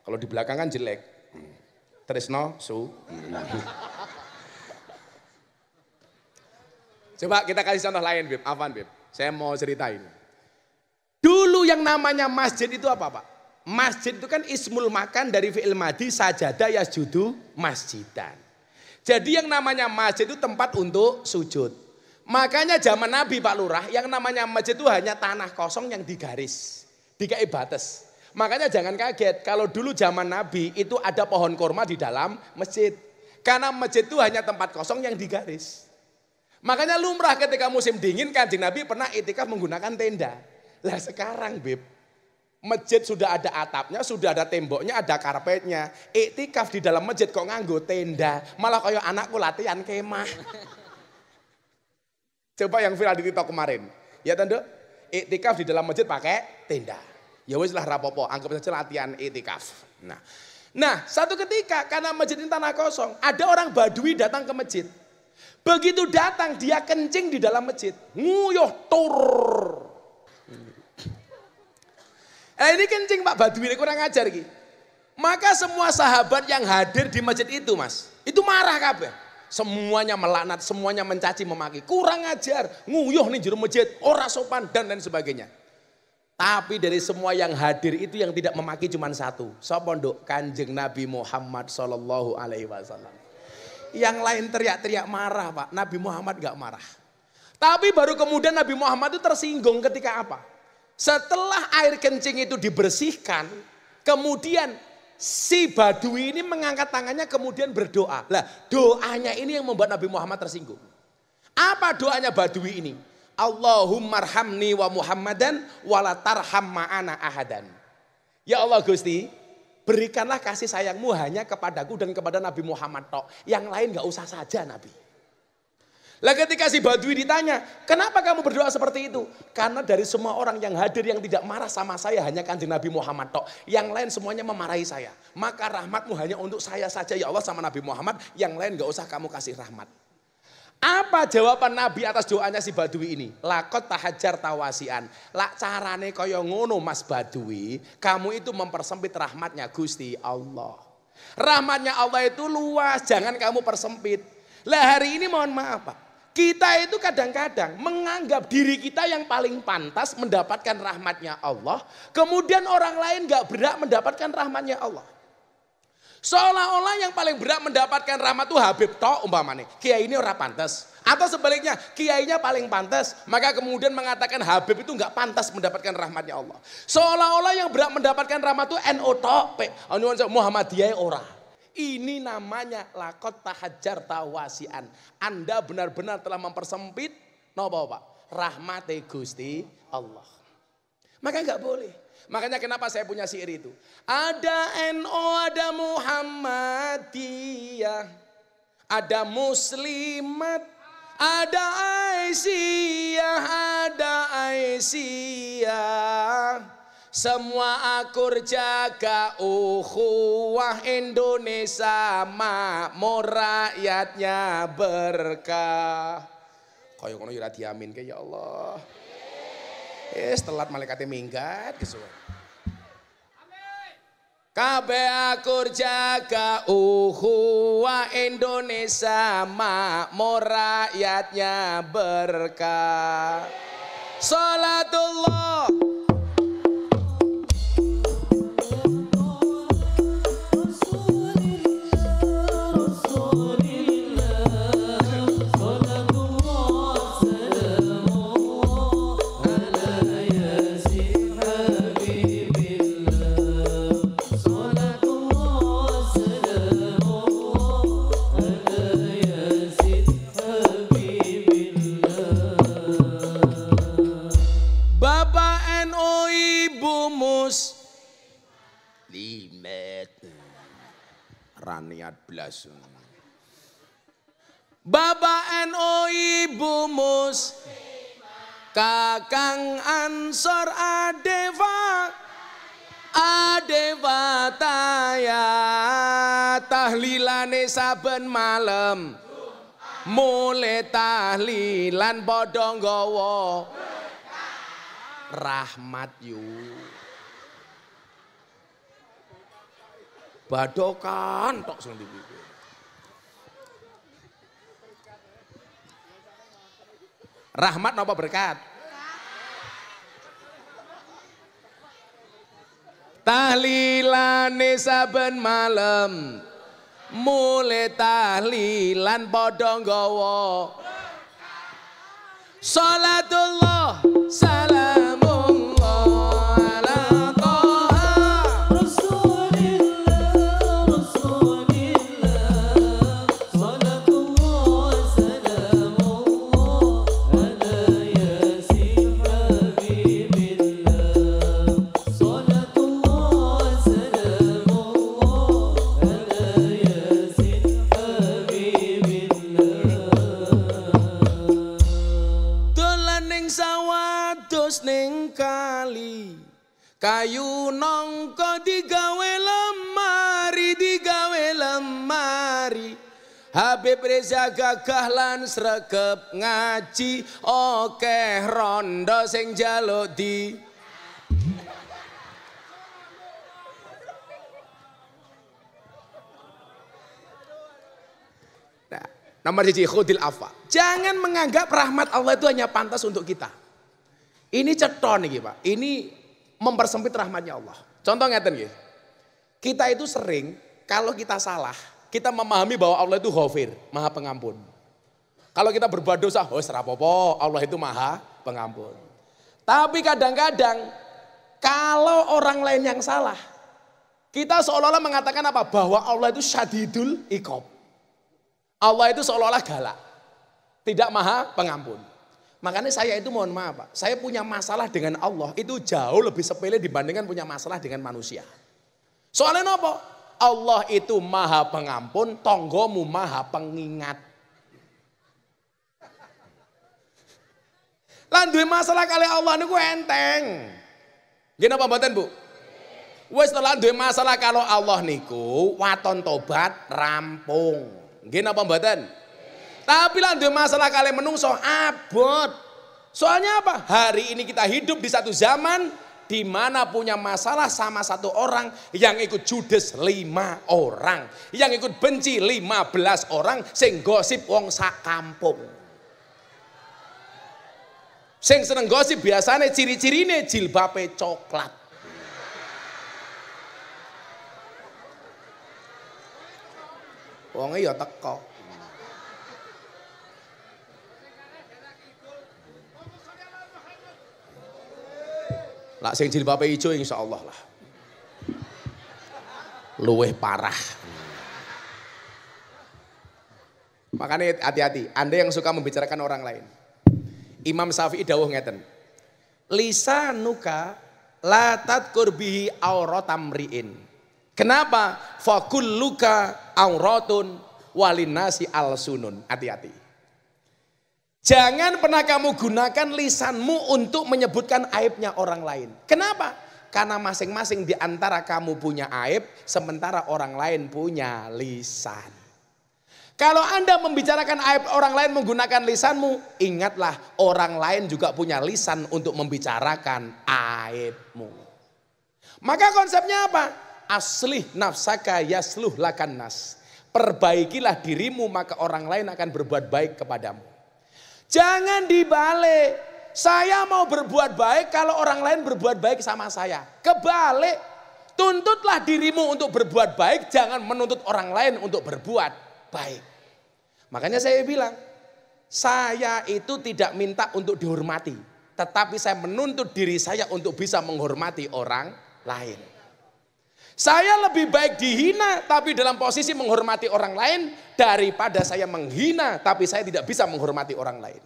Kalau di belakang kan jelek. Tresno su. Coba kita kasih contoh lain, Bib. Afan, Bib. Saya mau ceritain. Dulu yang namanya masjid itu apa, Pak? Masjid itu kan ismul makan dari fi'il madi sajadah yasjudu masjidan. Jadi yang namanya masjid itu tempat untuk sujud. Makanya zaman Nabi Pak Lurah yang namanya masjid itu hanya tanah kosong yang digaris. Dikai batas. Makanya jangan kaget kalau dulu zaman Nabi itu ada pohon kurma di dalam masjid. Karena masjid itu hanya tempat kosong yang digaris. Makanya lumrah ketika musim dingin kanjeng Nabi pernah itikaf menggunakan tenda. Lah sekarang Bib, masjid sudah ada atapnya, sudah ada temboknya, ada karpetnya. Itikaf di dalam masjid kok nganggo tenda. Malah kaya anakku latihan kemah. Coba yang viral di TikTok kemarin. Ya tentu, itikaf di dalam masjid pakai tenda. Ya wis lah rapopo, anggap saja latihan itikaf. Nah, nah satu ketika karena masjid ini tanah kosong, ada orang badui datang ke masjid. Begitu datang dia kencing di dalam masjid, nguyuh tur. Eh ini kencing Pak Badui ini kurang ajar ki. Maka semua sahabat yang hadir di masjid itu mas, itu marah kabeh. Semuanya melaknat, semuanya mencaci memaki. Kurang ajar, nguyuh nih juru masjid, ora sopan dan lain sebagainya. Tapi dari semua yang hadir itu yang tidak memaki cuma satu. Sopondok kanjeng Nabi Muhammad Sallallahu Alaihi Wasallam. Yang lain teriak-teriak marah pak. Nabi Muhammad gak marah. Tapi baru kemudian Nabi Muhammad itu tersinggung ketika apa? Setelah air kencing itu dibersihkan. Kemudian si badui ini mengangkat tangannya kemudian berdoa. Lah doanya ini yang membuat Nabi Muhammad tersinggung. Apa doanya badui ini? Allahummarhamni wa Muhammadan wala tarham ma'ana ahadan. Ya Allah Gusti, berikanlah kasih sayangmu hanya kepadaku dan kepada Nabi Muhammad tok. Yang lain gak usah saja Nabi. Lah ketika si Badui ditanya, kenapa kamu berdoa seperti itu? Karena dari semua orang yang hadir yang tidak marah sama saya hanya kanjeng Nabi Muhammad tok. Yang lain semuanya memarahi saya. Maka rahmatmu hanya untuk saya saja ya Allah sama Nabi Muhammad. Yang lain gak usah kamu kasih rahmat. Apa jawaban Nabi atas doanya si Badui ini? Lakot tahajar tawasian. Lak carane kaya ngono Mas Badui, kamu itu mempersempit rahmatnya Gusti Allah. Rahmatnya Allah itu luas, jangan kamu persempit. Lah hari ini mohon maaf Pak. Kita itu kadang-kadang menganggap diri kita yang paling pantas mendapatkan rahmatnya Allah. Kemudian orang lain gak berhak mendapatkan rahmatnya Allah. Seolah-olah yang paling berat mendapatkan rahmat itu Habib Tok umpamanya. Kiai ini orang pantas. Atau sebaliknya, kiainya paling pantas. Maka kemudian mengatakan Habib itu nggak pantas mendapatkan rahmatnya Allah. Seolah-olah yang berat mendapatkan rahmat itu NO Tok. Muhammadiyah ora Ini namanya lakot tahajar tawasian. Anda benar-benar telah mempersempit. No, Pak. Rahmati Gusti Allah. Maka nggak boleh. Makanya kenapa saya punya syair itu. Ada NO, ada Muhammadiyah, ada Muslimat, ada Aisyah, ada Aisyah. Semua akur jaga ukhuwah Indonesia makmur rakyatnya berkah. kau yang ya diamin ke ya Allah. Eh, telat malaikatnya minggat kesuwen. Kabeh akur jaga uhuwa Indonesia makmur rakyatnya berkah. Salatullah. niat belas. Bapak NU Ibu Mus Kakang Ansor Adeva, Adeva Taya Tahlilane saben malam Mulai tahlilan podong gowo Rahmat yuk badokan tok sing dipikir. Rahmat napa berkat? Tahlilane saben malam mulai tahlilan padha nggawa Salatullah Kayu nongko digawe lemari, digawe lemari. Habib Reza gagah lan sregep ngaji Oke rondo sing jaluk di nah, Nomor siji khudil afa. Jangan menganggap rahmat Allah itu hanya pantas untuk kita. Ini ceton nih Pak. Ini mempersempit rahmatnya Allah. Contoh ngeten gitu. Kita itu sering kalau kita salah, kita memahami bahwa Allah itu ghafir, maha pengampun. Kalau kita berbuat dosa, oh serapopo, Allah itu maha pengampun. Tapi kadang-kadang kalau orang lain yang salah, kita seolah-olah mengatakan apa? Bahwa Allah itu syadidul ikob. Allah itu seolah-olah galak. Tidak maha pengampun. Makanya saya itu mohon maaf Pak, saya punya masalah dengan Allah itu jauh lebih sepele dibandingkan punya masalah dengan manusia. Soalnya apa? Allah itu maha pengampun, tonggomu maha pengingat. Landui masalah kali Allah niku enteng. Gini apa buatan Bu? Wis setelah masalah kalau Allah niku waton tobat rampung. Gini apa tapi lah masalah kalian menungso abot. Soalnya apa? Hari ini kita hidup di satu zaman di mana punya masalah sama satu orang yang ikut judes lima orang yang ikut benci lima belas orang sing gosip wong sak kampung sing seneng gosip biasanya ciri-cirine jilbabe coklat wonge ya teko Lah sing jilbabe ijo insyaallah lah. Luweh parah. Makanya hati-hati, Anda yang suka membicarakan orang lain. Imam Syafi'i dawuh ngeten. Lisanuka la tadkur bihi auratam ri'in. Kenapa? Fakulluka auratun walinasi alsunun. Hati-hati. Jangan pernah kamu gunakan lisanmu untuk menyebutkan aibnya orang lain. Kenapa? Karena masing-masing di antara kamu punya aib, sementara orang lain punya lisan. Kalau Anda membicarakan aib orang lain menggunakan lisanmu, ingatlah orang lain juga punya lisan untuk membicarakan aibmu. Maka konsepnya apa? Aslih nafsaka yasluh lakan nas. Perbaikilah dirimu maka orang lain akan berbuat baik kepadamu. Jangan dibalik. Saya mau berbuat baik kalau orang lain berbuat baik sama saya. Kebalik. Tuntutlah dirimu untuk berbuat baik, jangan menuntut orang lain untuk berbuat baik. Makanya saya bilang, saya itu tidak minta untuk dihormati, tetapi saya menuntut diri saya untuk bisa menghormati orang lain. Saya lebih baik dihina tapi dalam posisi menghormati orang lain daripada saya menghina tapi saya tidak bisa menghormati orang lain.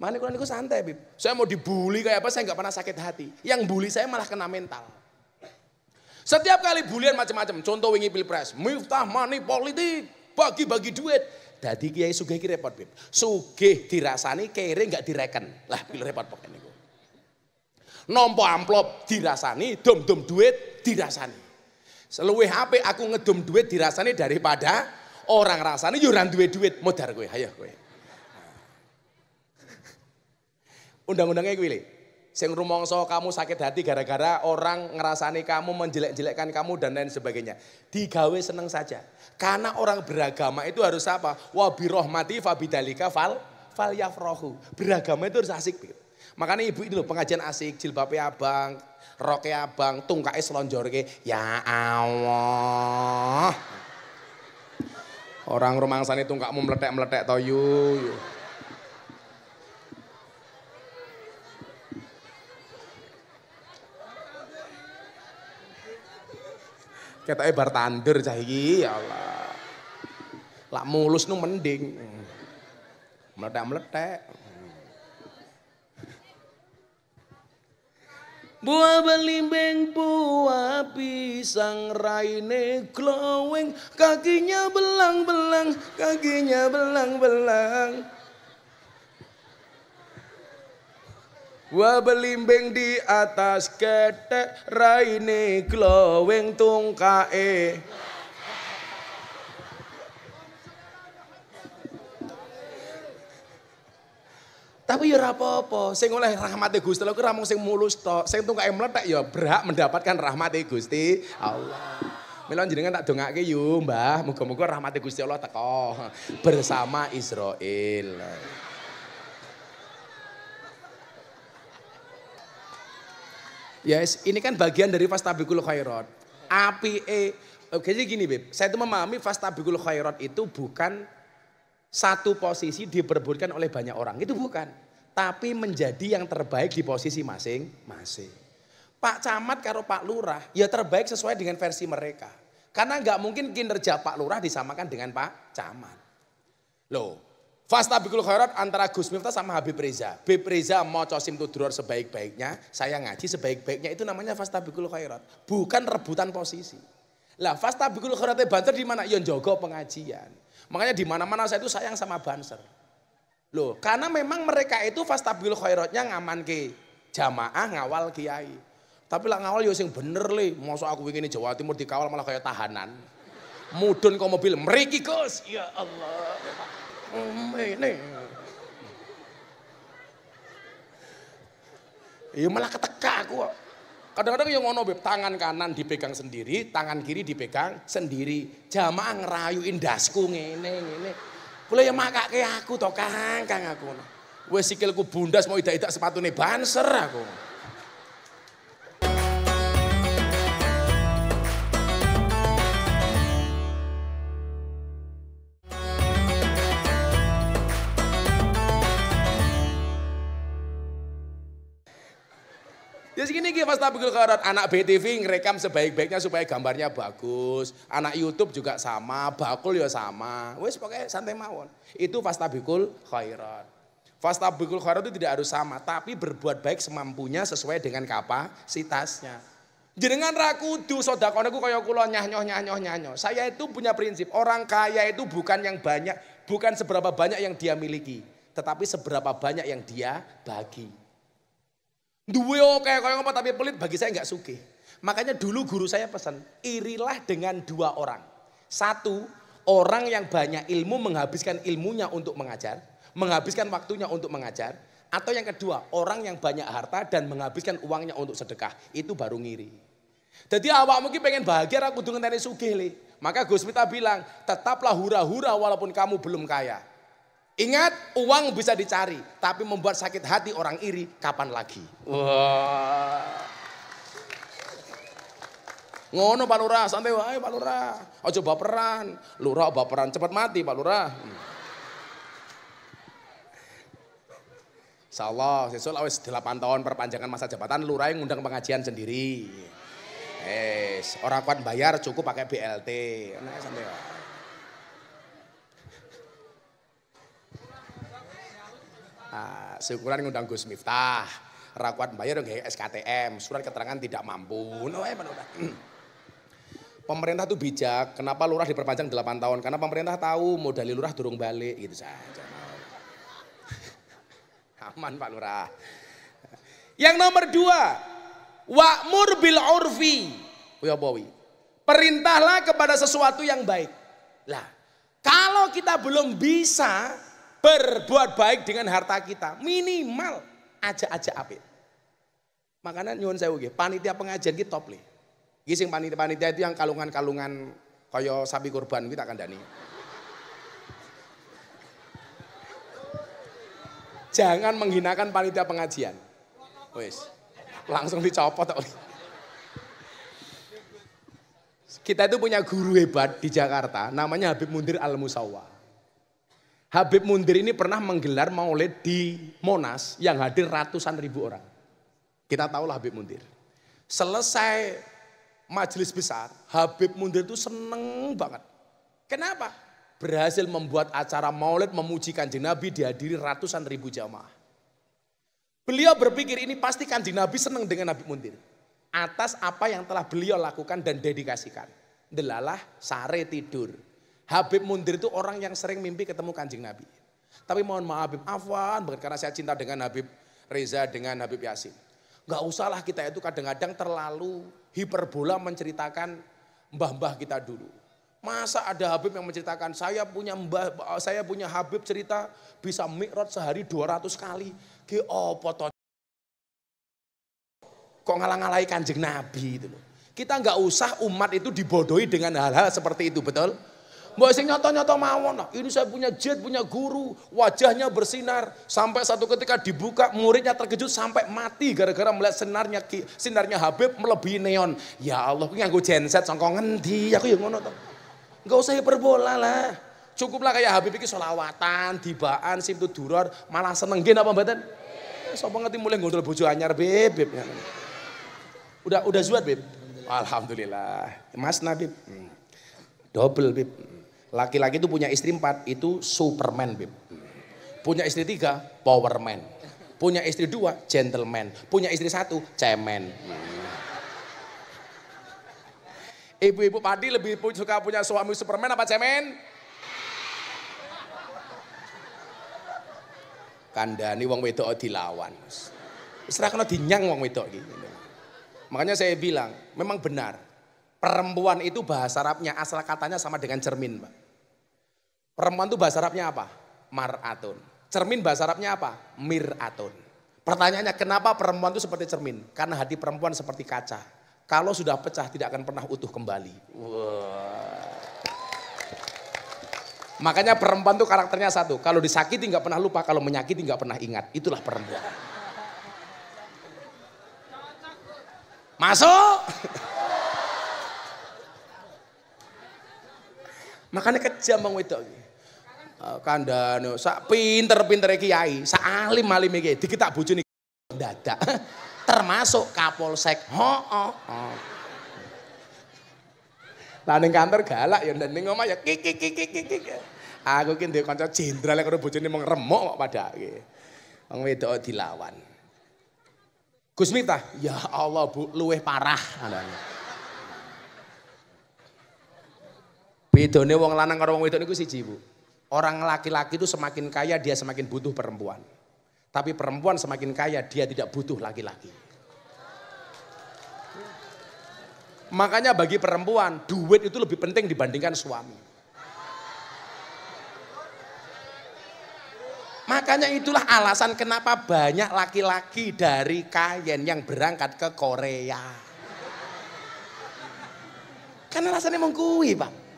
Makanya kurang itu santai, Bib. Saya mau dibully kayak apa, saya nggak pernah sakit hati. Yang bully saya malah kena mental. Setiap kali bulian macam-macam, contoh wingi pilpres, miftah mani politik, bagi-bagi duit. Dadi kiai sugih ki repot, Bib. Sugih dirasani kere nggak direken. Lah, pil repot pokoknya niku. Nompo amplop dirasani, dom-dom duit dirasani. Seluwe HP aku ngedum duit dirasani daripada orang rasani yuran duit duit modar gue ayo gue. Undang-undangnya gue Sing rumongso kamu sakit hati gara-gara orang ngerasani kamu menjelek-jelekkan kamu dan lain sebagainya. Digawe seneng saja. Karena orang beragama itu harus apa? Wa birohmati fabidalika fal fal yafrohu. Beragama itu harus asik. Gitu. Makanya ibu itu loh pengajian asik, jilbabnya abang, roknya abang, tungkaknya selonjor Ya Allah. Orang sana itu rumah nggak mau meletek-meletek toyu. kita bar tandur cah ya Allah. Lak mulus nu mending. Meletek-meletek. Buah belimbing, buah pisang, raine glowing, kakinya belang-belang, kakinya belang-belang. Buah belimbing di atas ketek, raine glowing tungkae. Tapi ya rapopo, apa sing oleh rahmat Gusti Allah ku ra sing mulus tok, sing tungkae meletek ya berhak mendapatkan rahmat Gusti Allah. Mila jenengan tak dongake yu, Mbah. Muga-muga rahmat Gusti Allah teko bersama Israel. Yes, ini kan bagian dari fastabikul khairat. Api e, oke jadi gini Beb, saya itu memahami fastabikul khairat itu bukan satu posisi diperbutkan oleh banyak orang. Itu bukan. Tapi menjadi yang terbaik di posisi masing-masing. Pak Camat kalau Pak Lurah ya terbaik sesuai dengan versi mereka. Karena nggak mungkin kinerja Pak Lurah disamakan dengan Pak Camat. Loh, Fasta Bikul Khairat antara Gus Miftah sama Habib Reza. Habib Reza mau cosim tudror sebaik-baiknya, saya ngaji sebaik-baiknya. Itu namanya Fasta Bikul Khairat. Bukan rebutan posisi. Lah fasta bikul khairate banser di mana? Ya jogo pengajian. Makanya di mana-mana saya itu sayang sama banser. Loh, karena memang mereka itu fasta bikul khairatnya ngaman ke jamaah ngawal kiai. Tapi lah ngawal ya sing bener le. Masa aku ingin Jawa Timur dikawal malah kayak tahanan. Mudun kok mobil meriki Gus. Ya Allah. Ini. Ya malah ketekak aku Kadang-kadang yang ngono beb, tangan kanan dipegang sendiri, tangan kiri dipegang sendiri. Jamaah ngerayu dasku ngene ngene. Kula ya makake aku to Kang, Kang aku. Wes sikilku bundas mau idak-idak sepatune banser aku. gini pasti fastabiqul khairat. Anak BTV ngerekam sebaik-baiknya supaya gambarnya bagus. Anak YouTube juga sama, bakul ya sama. Wes pokoknya santai mawon. Itu pasti fastabiqul khairat. Fastabiqul khairat itu tidak harus sama, tapi berbuat baik semampunya sesuai dengan kapasitasnya. Jenengan rakudu sodakone aku kaya kulo nyah nyoh nyah nyoh nyah nyoh. Saya itu punya prinsip, orang kaya itu bukan yang banyak, bukan seberapa banyak yang dia miliki, tetapi seberapa banyak yang dia bagi. Duwe oke kaya ngomong tapi pelit bagi saya nggak suki. Makanya dulu guru saya pesan, irilah dengan dua orang. Satu, orang yang banyak ilmu menghabiskan ilmunya untuk mengajar, menghabiskan waktunya untuk mengajar. Atau yang kedua, orang yang banyak harta dan menghabiskan uangnya untuk sedekah. Itu baru ngiri. Jadi awak mungkin pengen bahagia aku dengan tani sugih Maka Gus Mita bilang, tetaplah hura-hura walaupun kamu belum kaya. Ingat, uang bisa dicari, tapi membuat sakit hati orang iri kapan lagi? Wah. Wow. Ngono Pak Lurah, santai wae Pak Lurah. Aja baperan. Lurah baperan cepat mati Pak Lurah. Insyaallah hmm. sesuk wis 8 tahun perpanjangan masa jabatan lurah ngundang pengajian sendiri. Iya. Eh, orang kuat bayar cukup pakai BLT. Nah, santai wae. Ah, syukuran ngundang Gus Miftah. Rakuat bayar kayak SKTM, surat keterangan tidak mampu. No, eh, pemerintah tuh bijak, kenapa lurah diperpanjang 8 tahun? Karena pemerintah tahu modal lurah durung balik gitu saja. Aman Pak Lurah. Yang nomor dua, wa'mur bil urfi. Oh, ya Perintahlah kepada sesuatu yang baik. Lah, kalau kita belum bisa berbuat baik dengan harta kita. Minimal aja-aja apik. Makanya nyuwun saya nggih, panitia pengajian kita top nih. Gising panitia-panitia itu yang kalungan-kalungan koyo sapi kurban kita akan dani. Jangan menghinakan panitia pengajian. wes Langsung dicopot oleh. Kita itu punya guru hebat di Jakarta, namanya Habib Mundir Al Musawa. Habib Mundir ini pernah menggelar maulid di Monas yang hadir ratusan ribu orang. Kita tahu lah Habib Mundir. Selesai majelis besar, Habib Mundir itu seneng banget. Kenapa? Berhasil membuat acara maulid memuji kanjeng Nabi dihadiri ratusan ribu jamaah. Beliau berpikir ini pasti kanjeng Nabi seneng dengan Habib Mundir. Atas apa yang telah beliau lakukan dan dedikasikan. Delalah sare tidur Habib Mundir itu orang yang sering mimpi ketemu kanjeng Nabi. Tapi mohon maaf Habib Afwan, bukan karena saya cinta dengan Habib Reza, dengan Habib Yasin. Gak usahlah kita itu kadang-kadang terlalu hiperbola menceritakan mbah-mbah kita dulu. Masa ada Habib yang menceritakan saya punya mbah, saya punya Habib cerita bisa mikrot sehari 200 kali. Ki oh potong. Kok ngalah-ngalahi kanjeng Nabi itu loh. Kita nggak usah umat itu dibodohi dengan hal-hal seperti itu, betul? Mbak sing nyata-nyata mawon. Ini saya punya jet, punya guru. Wajahnya bersinar. Sampai satu ketika dibuka, muridnya terkejut sampai mati. Gara-gara melihat sinarnya sinarnya Habib melebihi neon. Ya Allah, aku nganggo genset, songkong ngendi. Aku yang ngono. Gak usah hiperbola lah. Cukuplah kayak Habib ini solawatan, dibaan, simtu duror. Malah seneng Gini apa mbaten? Eh, Sopo ngerti mulai ngodol bojo anyar, Beb. Udah, udah zuat, Beb? Alhamdulillah. Mas Nabi. Hmm. Double, Beb. Laki-laki itu punya istri empat, itu Superman, Bib. Punya istri tiga, Powerman. Punya istri dua, Gentleman. Punya istri satu, Cemen. Ibu-ibu padi lebih suka punya suami Superman apa Cemen? Kandani wong wedok dilawan. Serah kena dinyang wong wedok gitu. Makanya saya bilang, memang benar. Perempuan itu bahasa Arabnya asal katanya sama dengan cermin, Pak. Perempuan itu bahasa Arabnya apa? Maratun. Cermin bahasa Arabnya apa? Miratun. Pertanyaannya kenapa perempuan itu seperti cermin? Karena hati perempuan seperti kaca. Kalau sudah pecah tidak akan pernah utuh kembali. Wow. Makanya perempuan itu karakternya satu. Kalau disakiti nggak pernah lupa, kalau menyakiti nggak pernah ingat. Itulah perempuan. Masuk. Makanya kejam bang wedok Eh, kandhane sak pinter-pintere kiai, sak alim-alim iki dikit tak bojone dadak. Termasuk Kapolsek. Hooh. Lah ning kantor galak ya ning omah ya kik kik kik kik kik. Aku ki ndek kanca jenderal karo bojone mung remuk kok padake. Wong wedok dilawan. Gus Miftah, ya Allah Bu, luweh parah Bedone wong lanang karo wong wedok niku siji Bu. Orang laki-laki itu semakin kaya dia semakin butuh perempuan. Tapi perempuan semakin kaya dia tidak butuh laki-laki. Makanya bagi perempuan duit itu lebih penting dibandingkan suami. Makanya itulah alasan kenapa banyak laki-laki dari Kayen yang berangkat ke Korea. Karena alasannya mengkui, Pak.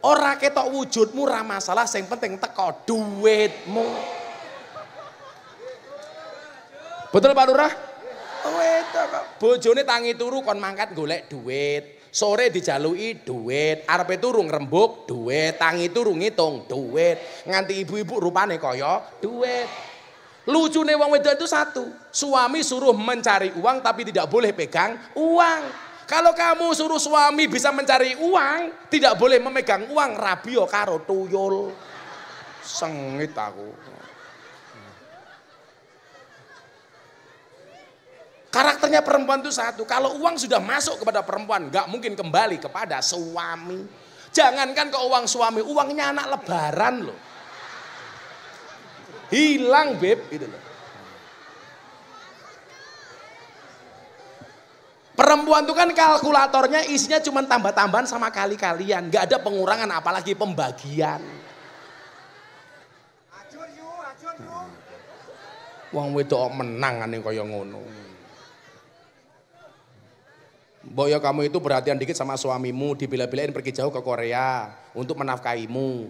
Ora ketok wujudmu ora masalah, sing penting teko duitmu. Betul Pak Lurah? Duit oh, kok. Bojone tangi turu kon mangkat golek duit. Sore dijalui duit, arepe turung rembuk duit, tangi turu ngitung duit. Nganti ibu-ibu rupane kaya duit. Lucune wong wedok itu satu, suami suruh mencari uang tapi tidak boleh pegang uang. Kalau kamu suruh suami bisa mencari uang, tidak boleh memegang uang, rabio karo tuyul. Sengit aku. Karakternya perempuan itu satu. Kalau uang sudah masuk kepada perempuan, nggak mungkin kembali kepada suami. Jangankan ke uang suami, uangnya anak lebaran loh. Hilang beb gitu loh. Perempuan itu kan kalkulatornya isinya cuma tambah-tambahan sama kali-kalian. Gak ada pengurangan apalagi pembagian. Ajur wedok menang aneh kaya ngono. Boyo ya kamu itu perhatian dikit sama suamimu, dibela-belain pergi jauh ke Korea untuk menafkahimu.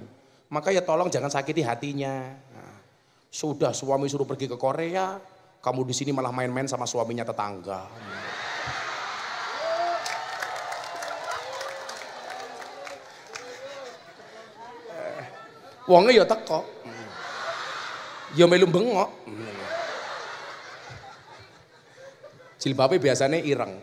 Maka ya tolong jangan sakiti hatinya. Nah, sudah suami suruh pergi ke Korea, kamu di sini malah main-main sama suaminya tetangga. wonge ya teko. Ya melu bengok. Jilbabe biasanya ireng.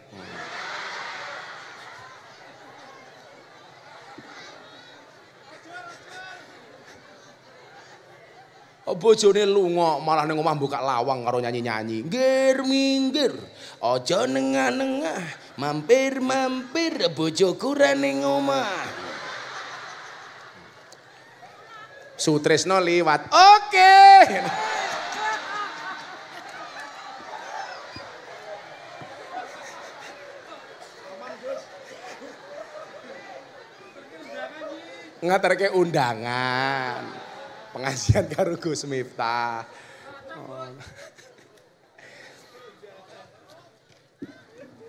Oh, bojone lunga malah ning omah buka lawang karo nyanyi-nyanyi. Ngger minggir, aja nengah-nengah, mampir-mampir bojoku ra ning omah. Sutrisno liwat. Oke. Ngaterke undangan. Pengajian karo Gus Miftah. Oh.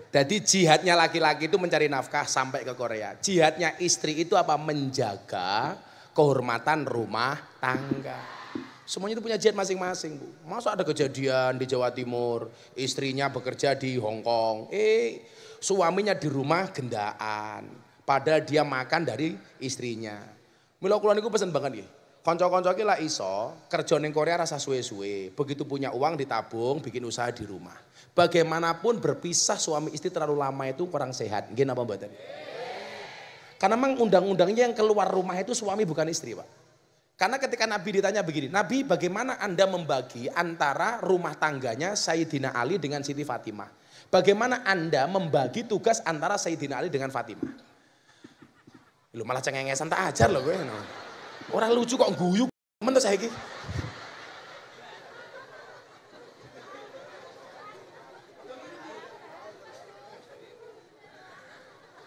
Jadi jihadnya laki-laki itu mencari nafkah sampai ke Korea. Jihadnya istri itu apa? Menjaga kehormatan rumah tangga. Semuanya itu punya jet masing-masing, Bu. Masa ada kejadian di Jawa Timur, istrinya bekerja di Hong Kong, eh suaminya di rumah gendaan, padahal dia makan dari istrinya. Mila kula niku pesen banget nggih. Konco-konco ki lah iso kerja ning Korea rasa suwe-suwe. Begitu punya uang ditabung, bikin usaha di rumah. Bagaimanapun berpisah suami istri terlalu lama itu kurang sehat. Nggih napa mboten? Karena memang undang-undangnya yang keluar rumah itu suami bukan istri Pak. Karena ketika Nabi ditanya begini, Nabi bagaimana Anda membagi antara rumah tangganya Sayyidina Ali dengan Siti Fatimah? Bagaimana Anda membagi tugas antara Sayyidina Ali dengan Fatimah? Lu malah cengengesan tak ajar loh gue. Orang lucu kok guyu. Menurut saya gitu.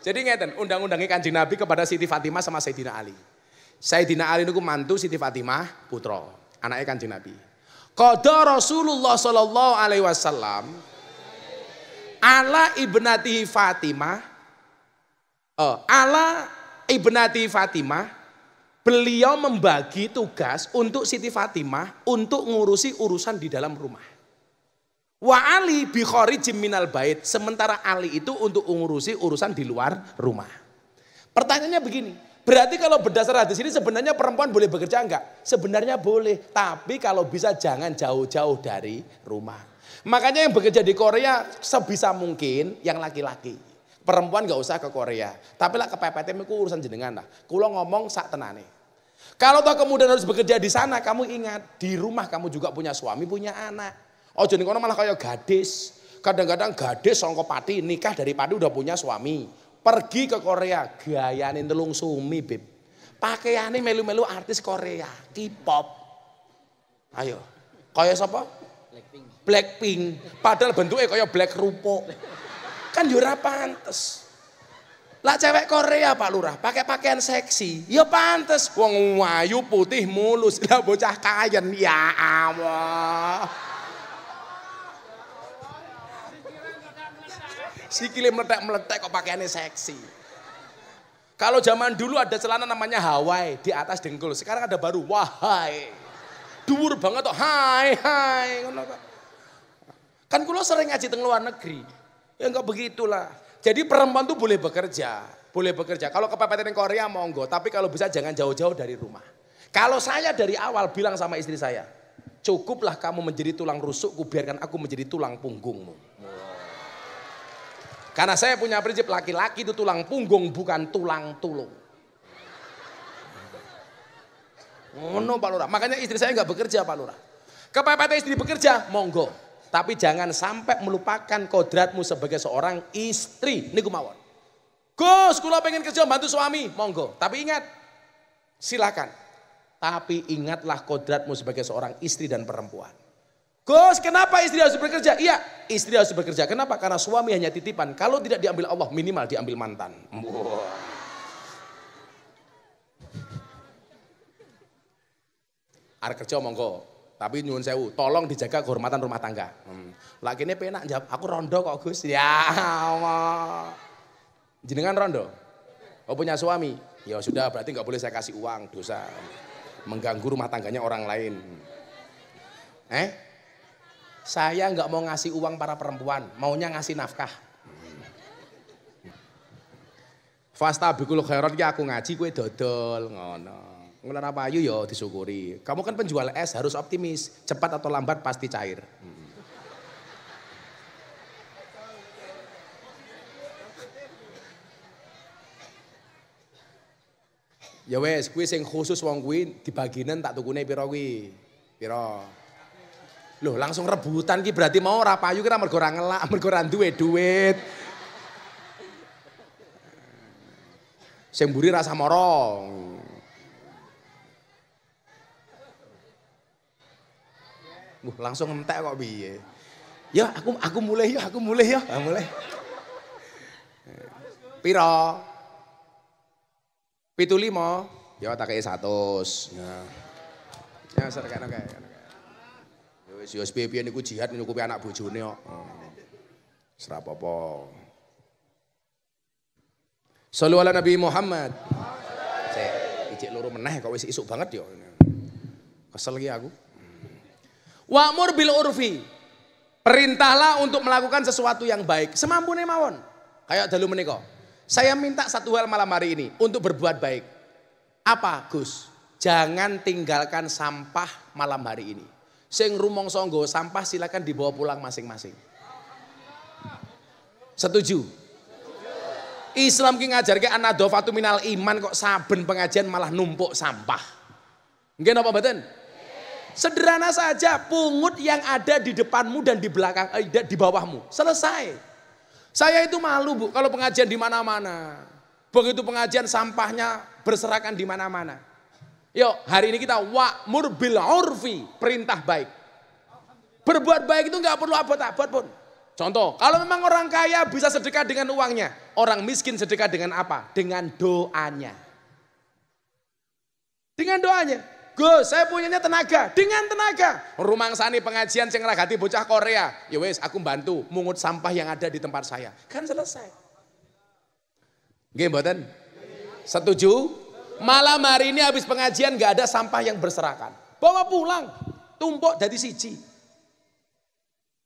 Jadi ngeten, undang-undangnya kanjeng Nabi kepada Siti Fatimah sama Sayyidina Ali. Sayyidina Ali itu mantu Siti Fatimah putra, anaknya kanjeng Nabi. Qada Rasulullah sallallahu alaihi wasallam ala ibnati Fatimah oh, ala ibnati Fatimah beliau membagi tugas untuk Siti Fatimah untuk ngurusi urusan di dalam rumah. Wa Ali bi bait. Sementara Ali itu untuk mengurusi urusan di luar rumah. Pertanyaannya begini, berarti kalau berdasar hadis ini sebenarnya perempuan boleh bekerja enggak? Sebenarnya boleh, tapi kalau bisa jangan jauh-jauh dari rumah. Makanya yang bekerja di Korea sebisa mungkin yang laki-laki. Perempuan enggak usah ke Korea. Tapi lah ke PPT itu urusan jenengan lah. Kulo ngomong sak tenane. Kalau toh kemudian harus bekerja di sana, kamu ingat di rumah kamu juga punya suami, punya anak. Oh ning kono malah kayak gadis. Kadang-kadang gadis songko pati nikah dari pati udah punya suami. Pergi ke Korea gayanin telung sumi beb. Pakaiannya melu-melu artis Korea, K-pop. Ayo. kaya siapa? Blackpink. Blackpink. Padahal bentuknya kaya black rupo. Kan jurah pantes. Lah cewek Korea Pak Lurah pakai pakaian seksi, ya pantes. Wong wayu putih mulus, lah bocah kayen ya Allah. Sikile meledak-meledak kok pakaiannya seksi. Kalau zaman dulu ada celana namanya Hawaii di atas dengkul. Sekarang ada baru wahai. dur banget tuh. hai hai Kan kulo sering ngaji teng luar negeri. Ya enggak begitulah. Jadi perempuan tuh boleh bekerja, boleh bekerja. Kalau kepepet Korea monggo, tapi kalau bisa jangan jauh-jauh dari rumah. Kalau saya dari awal bilang sama istri saya, cukuplah kamu menjadi tulang rusukku, biarkan aku menjadi tulang punggungmu. Karena saya punya prinsip laki-laki itu tulang punggung bukan tulang tulung. Oh no, Pak Lura. Makanya istri saya nggak bekerja Pak Lura. Kepepet istri bekerja, monggo. Tapi jangan sampai melupakan kodratmu sebagai seorang istri. Ini mawon. Gus, kula pengen kerja bantu suami, monggo. Tapi ingat, silakan. Tapi ingatlah kodratmu sebagai seorang istri dan perempuan. Gus, kenapa istri harus bekerja? Iya, istri harus bekerja. Kenapa? Karena suami hanya titipan. Kalau tidak diambil Allah, minimal diambil mantan. Wow. Ada kerja monggo, tapi nyuwun sewu, tolong dijaga kehormatan rumah tangga. Hmm. Laki ini penak jawab, aku rondo kok Gus. Ya Allah. Jenengan rondo? Oh punya suami? Ya sudah, berarti nggak boleh saya kasih uang, dosa. Mengganggu rumah tangganya orang lain. Eh? Saya nggak mau ngasih uang para perempuan, maunya ngasih nafkah. Fasta bikul khairat ya aku ngaji kue dodol ngono. Ngono apa ayu yo ya, disyukuri. Kamu kan penjual es harus optimis, cepat atau lambat pasti cair. Ya wes, kue sing khusus wong kuwi dibaginan tak tukune pira kuwi? Loh langsung rebutan ki berarti mau ora payu kira mergo ora ngelak, mergo ora duwe duit. Sing mburi rasa morong. Wah, langsung entek kok piye. Ya aku aku mulai ya, aku mulai ya, ah, mulai. Piro? Pitu limo. Ya tak kei satus. Ya. Ya, serkan, okay wis yo ya, piye-piye niku jihad nyukupi anak bojone kok. Hmm. Serapopo. Sallu ala Nabi Muhammad. Cek, ijek loro meneh kok wis isuk banget yo. Ya. Kesel iki aku. Hmm. Wa'mur bil urfi. Perintahlah untuk melakukan sesuatu yang baik. Semampune mawon. Kayak dalu menika. Saya minta satu hal malam hari ini untuk berbuat baik. Apa Gus? Jangan tinggalkan sampah malam hari ini. Sing rumong songgo sampah silakan dibawa pulang masing-masing. Setuju? Islam ki anak doa minal iman kok saben pengajian malah numpuk sampah. Mungkin apa mboten? Sederhana saja, pungut yang ada di depanmu dan di belakang eh, di bawahmu. Selesai. Saya itu malu, Bu, kalau pengajian di mana-mana. Begitu pengajian sampahnya berserakan di mana-mana. Yuk, hari ini kita wa'mur bil urfi, perintah baik. Berbuat baik itu nggak perlu abot-abot pun. Contoh, kalau memang orang kaya bisa sedekah dengan uangnya, orang miskin sedekah dengan apa? Dengan doanya. Dengan doanya. Gus, saya punyanya tenaga, dengan tenaga. Rumang sani pengajian sing ragati bocah Korea. Ya wes, aku bantu mungut sampah yang ada di tempat saya. Kan selesai. Nggih mboten? Setuju? Malam hari ini habis pengajian gak ada sampah yang berserakan. Bawa pulang. Tumpuk dari siji.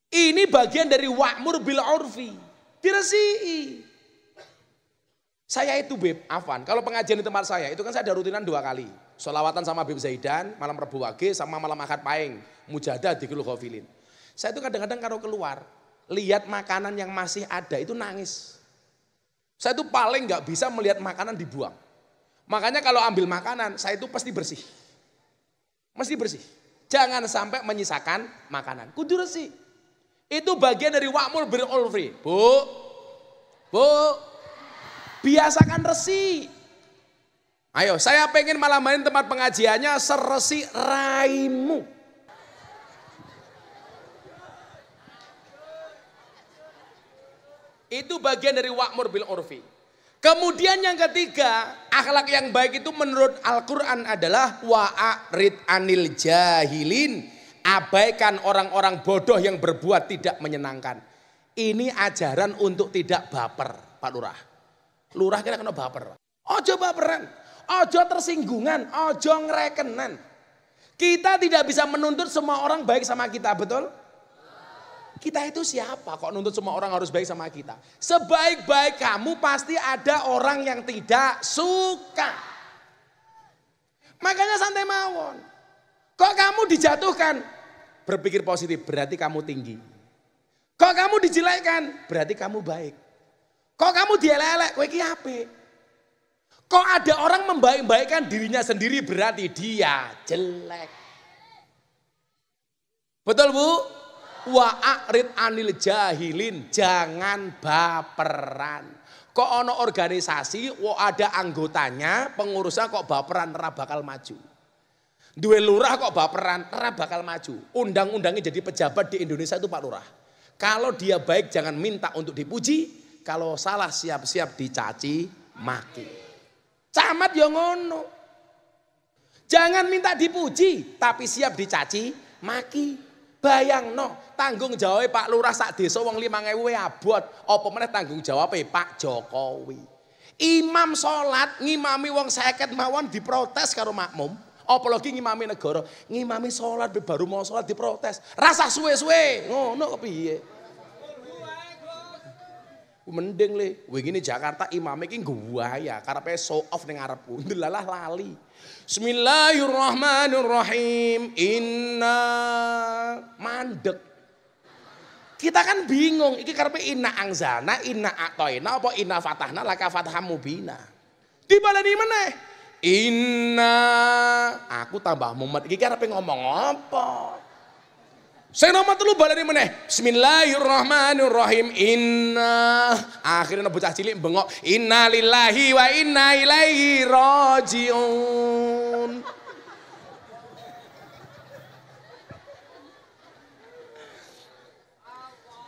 Ini bagian dari wa'mur bil urfi. Diresi'i. Saya itu Beb, Afan. Kalau pengajian di tempat saya, itu kan saya ada rutinan dua kali. Solawatan sama Beb Zaidan, malam Rebu Wage, sama malam Akad Paeng. Mujadah di Kulukhofilin. Saya itu kadang-kadang kalau keluar, lihat makanan yang masih ada itu nangis. Saya itu paling gak bisa melihat makanan dibuang. Makanya kalau ambil makanan, saya itu pasti bersih. Mesti bersih. Jangan sampai menyisakan makanan. Kudu sih. Itu bagian dari wakmul berolfri. Bu, bu, biasakan resi. Ayo, saya pengen malam main tempat pengajiannya seresi raimu. Itu bagian dari wakmur bil urfi. Kemudian yang ketiga, akhlak yang baik itu menurut Al-Quran adalah wa'arid anil jahilin. Abaikan orang-orang bodoh yang berbuat tidak menyenangkan. Ini ajaran untuk tidak baper, Pak Lurah. Lurah kira kena baper. Ojo baperan, ojo tersinggungan, ojo ngerekenan. Kita tidak bisa menuntut semua orang baik sama kita, betul? Kita itu siapa kok nuntut semua orang harus baik sama kita? Sebaik-baik kamu pasti ada orang yang tidak suka. Makanya santai mawon. Kok kamu dijatuhkan? Berpikir positif berarti kamu tinggi. Kok kamu dijelekkan? Berarti kamu baik. Kok kamu dielek-elek? Kowe Kok ada orang membaik-baikkan dirinya sendiri berarti dia jelek. Betul Bu? wa anil jahilin jangan baperan kok ono organisasi wo ada anggotanya pengurusnya kok baperan ra bakal maju duwe lurah kok baperan ra bakal maju undang-undangnya jadi pejabat di Indonesia itu Pak Lurah kalau dia baik jangan minta untuk dipuji kalau salah siap-siap dicaci maki camat yo ya ngono jangan minta dipuji tapi siap dicaci maki bayang no tanggung jawab Pak Lurah sak desa wong ngewe abot, apa meneh tanggung jawab e Pak Jokowi. Imam sholat ngimami wong seket mawon diprotes karo makmum, apalagi ngimami negara, ngimami sholat baru mau sholat diprotes. Rasa suwe-suwe, ngono kepiye? Mending le, ini Jakarta imam gue ya, karena pake show off ning pun. Lelah lali. Bismillahirrahmanirrahim. Inna mandek. Kita kan bingung, iki karpe inna angzana, inna atoina, apa inna fatahna, laka fataham mubina. di mana Inna, aku tambah mumet, iki karpe ngomong apa? Saya nomor telu baleni meneh. Bismillahirrahmanirrahim. Inna. Akhirnya bocah cilik bengok. Inna lillahi wa inna ilaihi rajiun.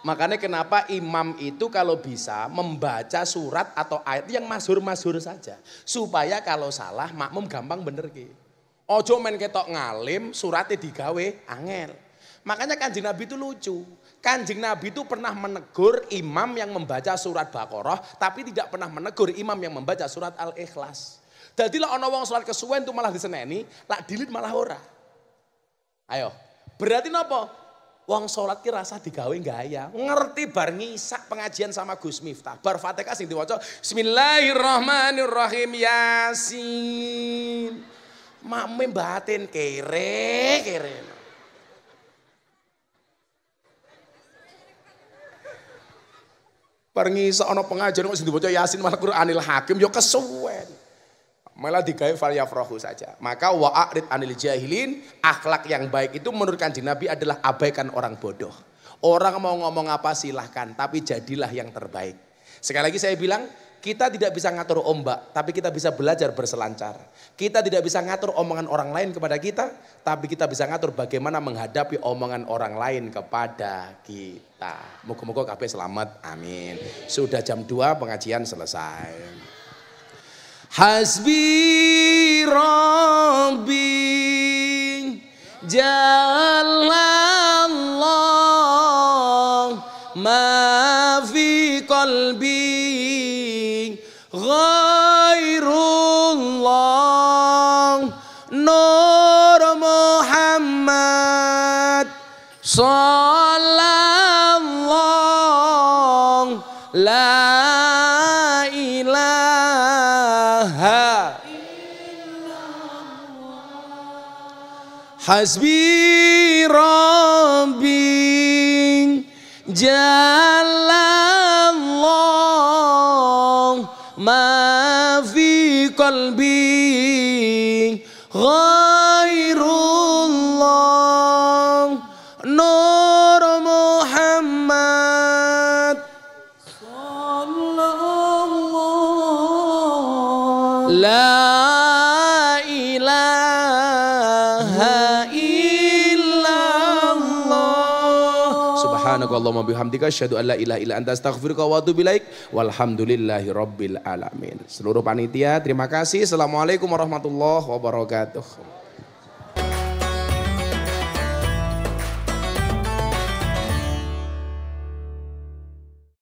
Makanya kenapa imam itu kalau bisa membaca surat atau ayat yang masur masur saja. Supaya kalau salah makmum gampang bener ki. Ojo men ketok ngalim suratnya digawe angel. Makanya kanjeng Nabi itu lucu. Kanjeng Nabi itu pernah menegur imam yang membaca surat Baqarah, tapi tidak pernah menegur imam yang membaca surat Al-Ikhlas. Jadi lah orang surat kesuwen itu malah diseneni, Lah dilit malah ora. Ayo, berarti nopo? Wong sholat ki rasa digawe gaya. Ngerti bar ngisak pengajian sama Gus Miftah. Bar Fatihah sing diwaca Bismillahirrahmanirrahim Yasin. Makme batin kere kere. Bar ngisak ana pengajian kok sing diwaca Yasin malah Quranil Hakim ya kesuwen. Malah digawe falyafrahu saja. Maka wa'arid anil jahilin, akhlak yang baik itu menurutkan kanji Nabi adalah abaikan orang bodoh. Orang mau ngomong apa silahkan, tapi jadilah yang terbaik. Sekali lagi saya bilang, kita tidak bisa ngatur ombak, tapi kita bisa belajar berselancar. Kita tidak bisa ngatur omongan orang lain kepada kita, tapi kita bisa ngatur bagaimana menghadapi omongan orang lain kepada kita. Moga-moga KB selamat. Amin. Sudah jam 2 pengajian selesai. Hasbi Rabbi Jalla حسبي ربي جل subhanakallahumma bihamdika asyhadu an la ilaha illa anta astaghfiruka wa atubu ilaik. Walhamdulillahi rabbil alamin. Seluruh panitia terima kasih. Assalamualaikum warahmatullahi wabarakatuh.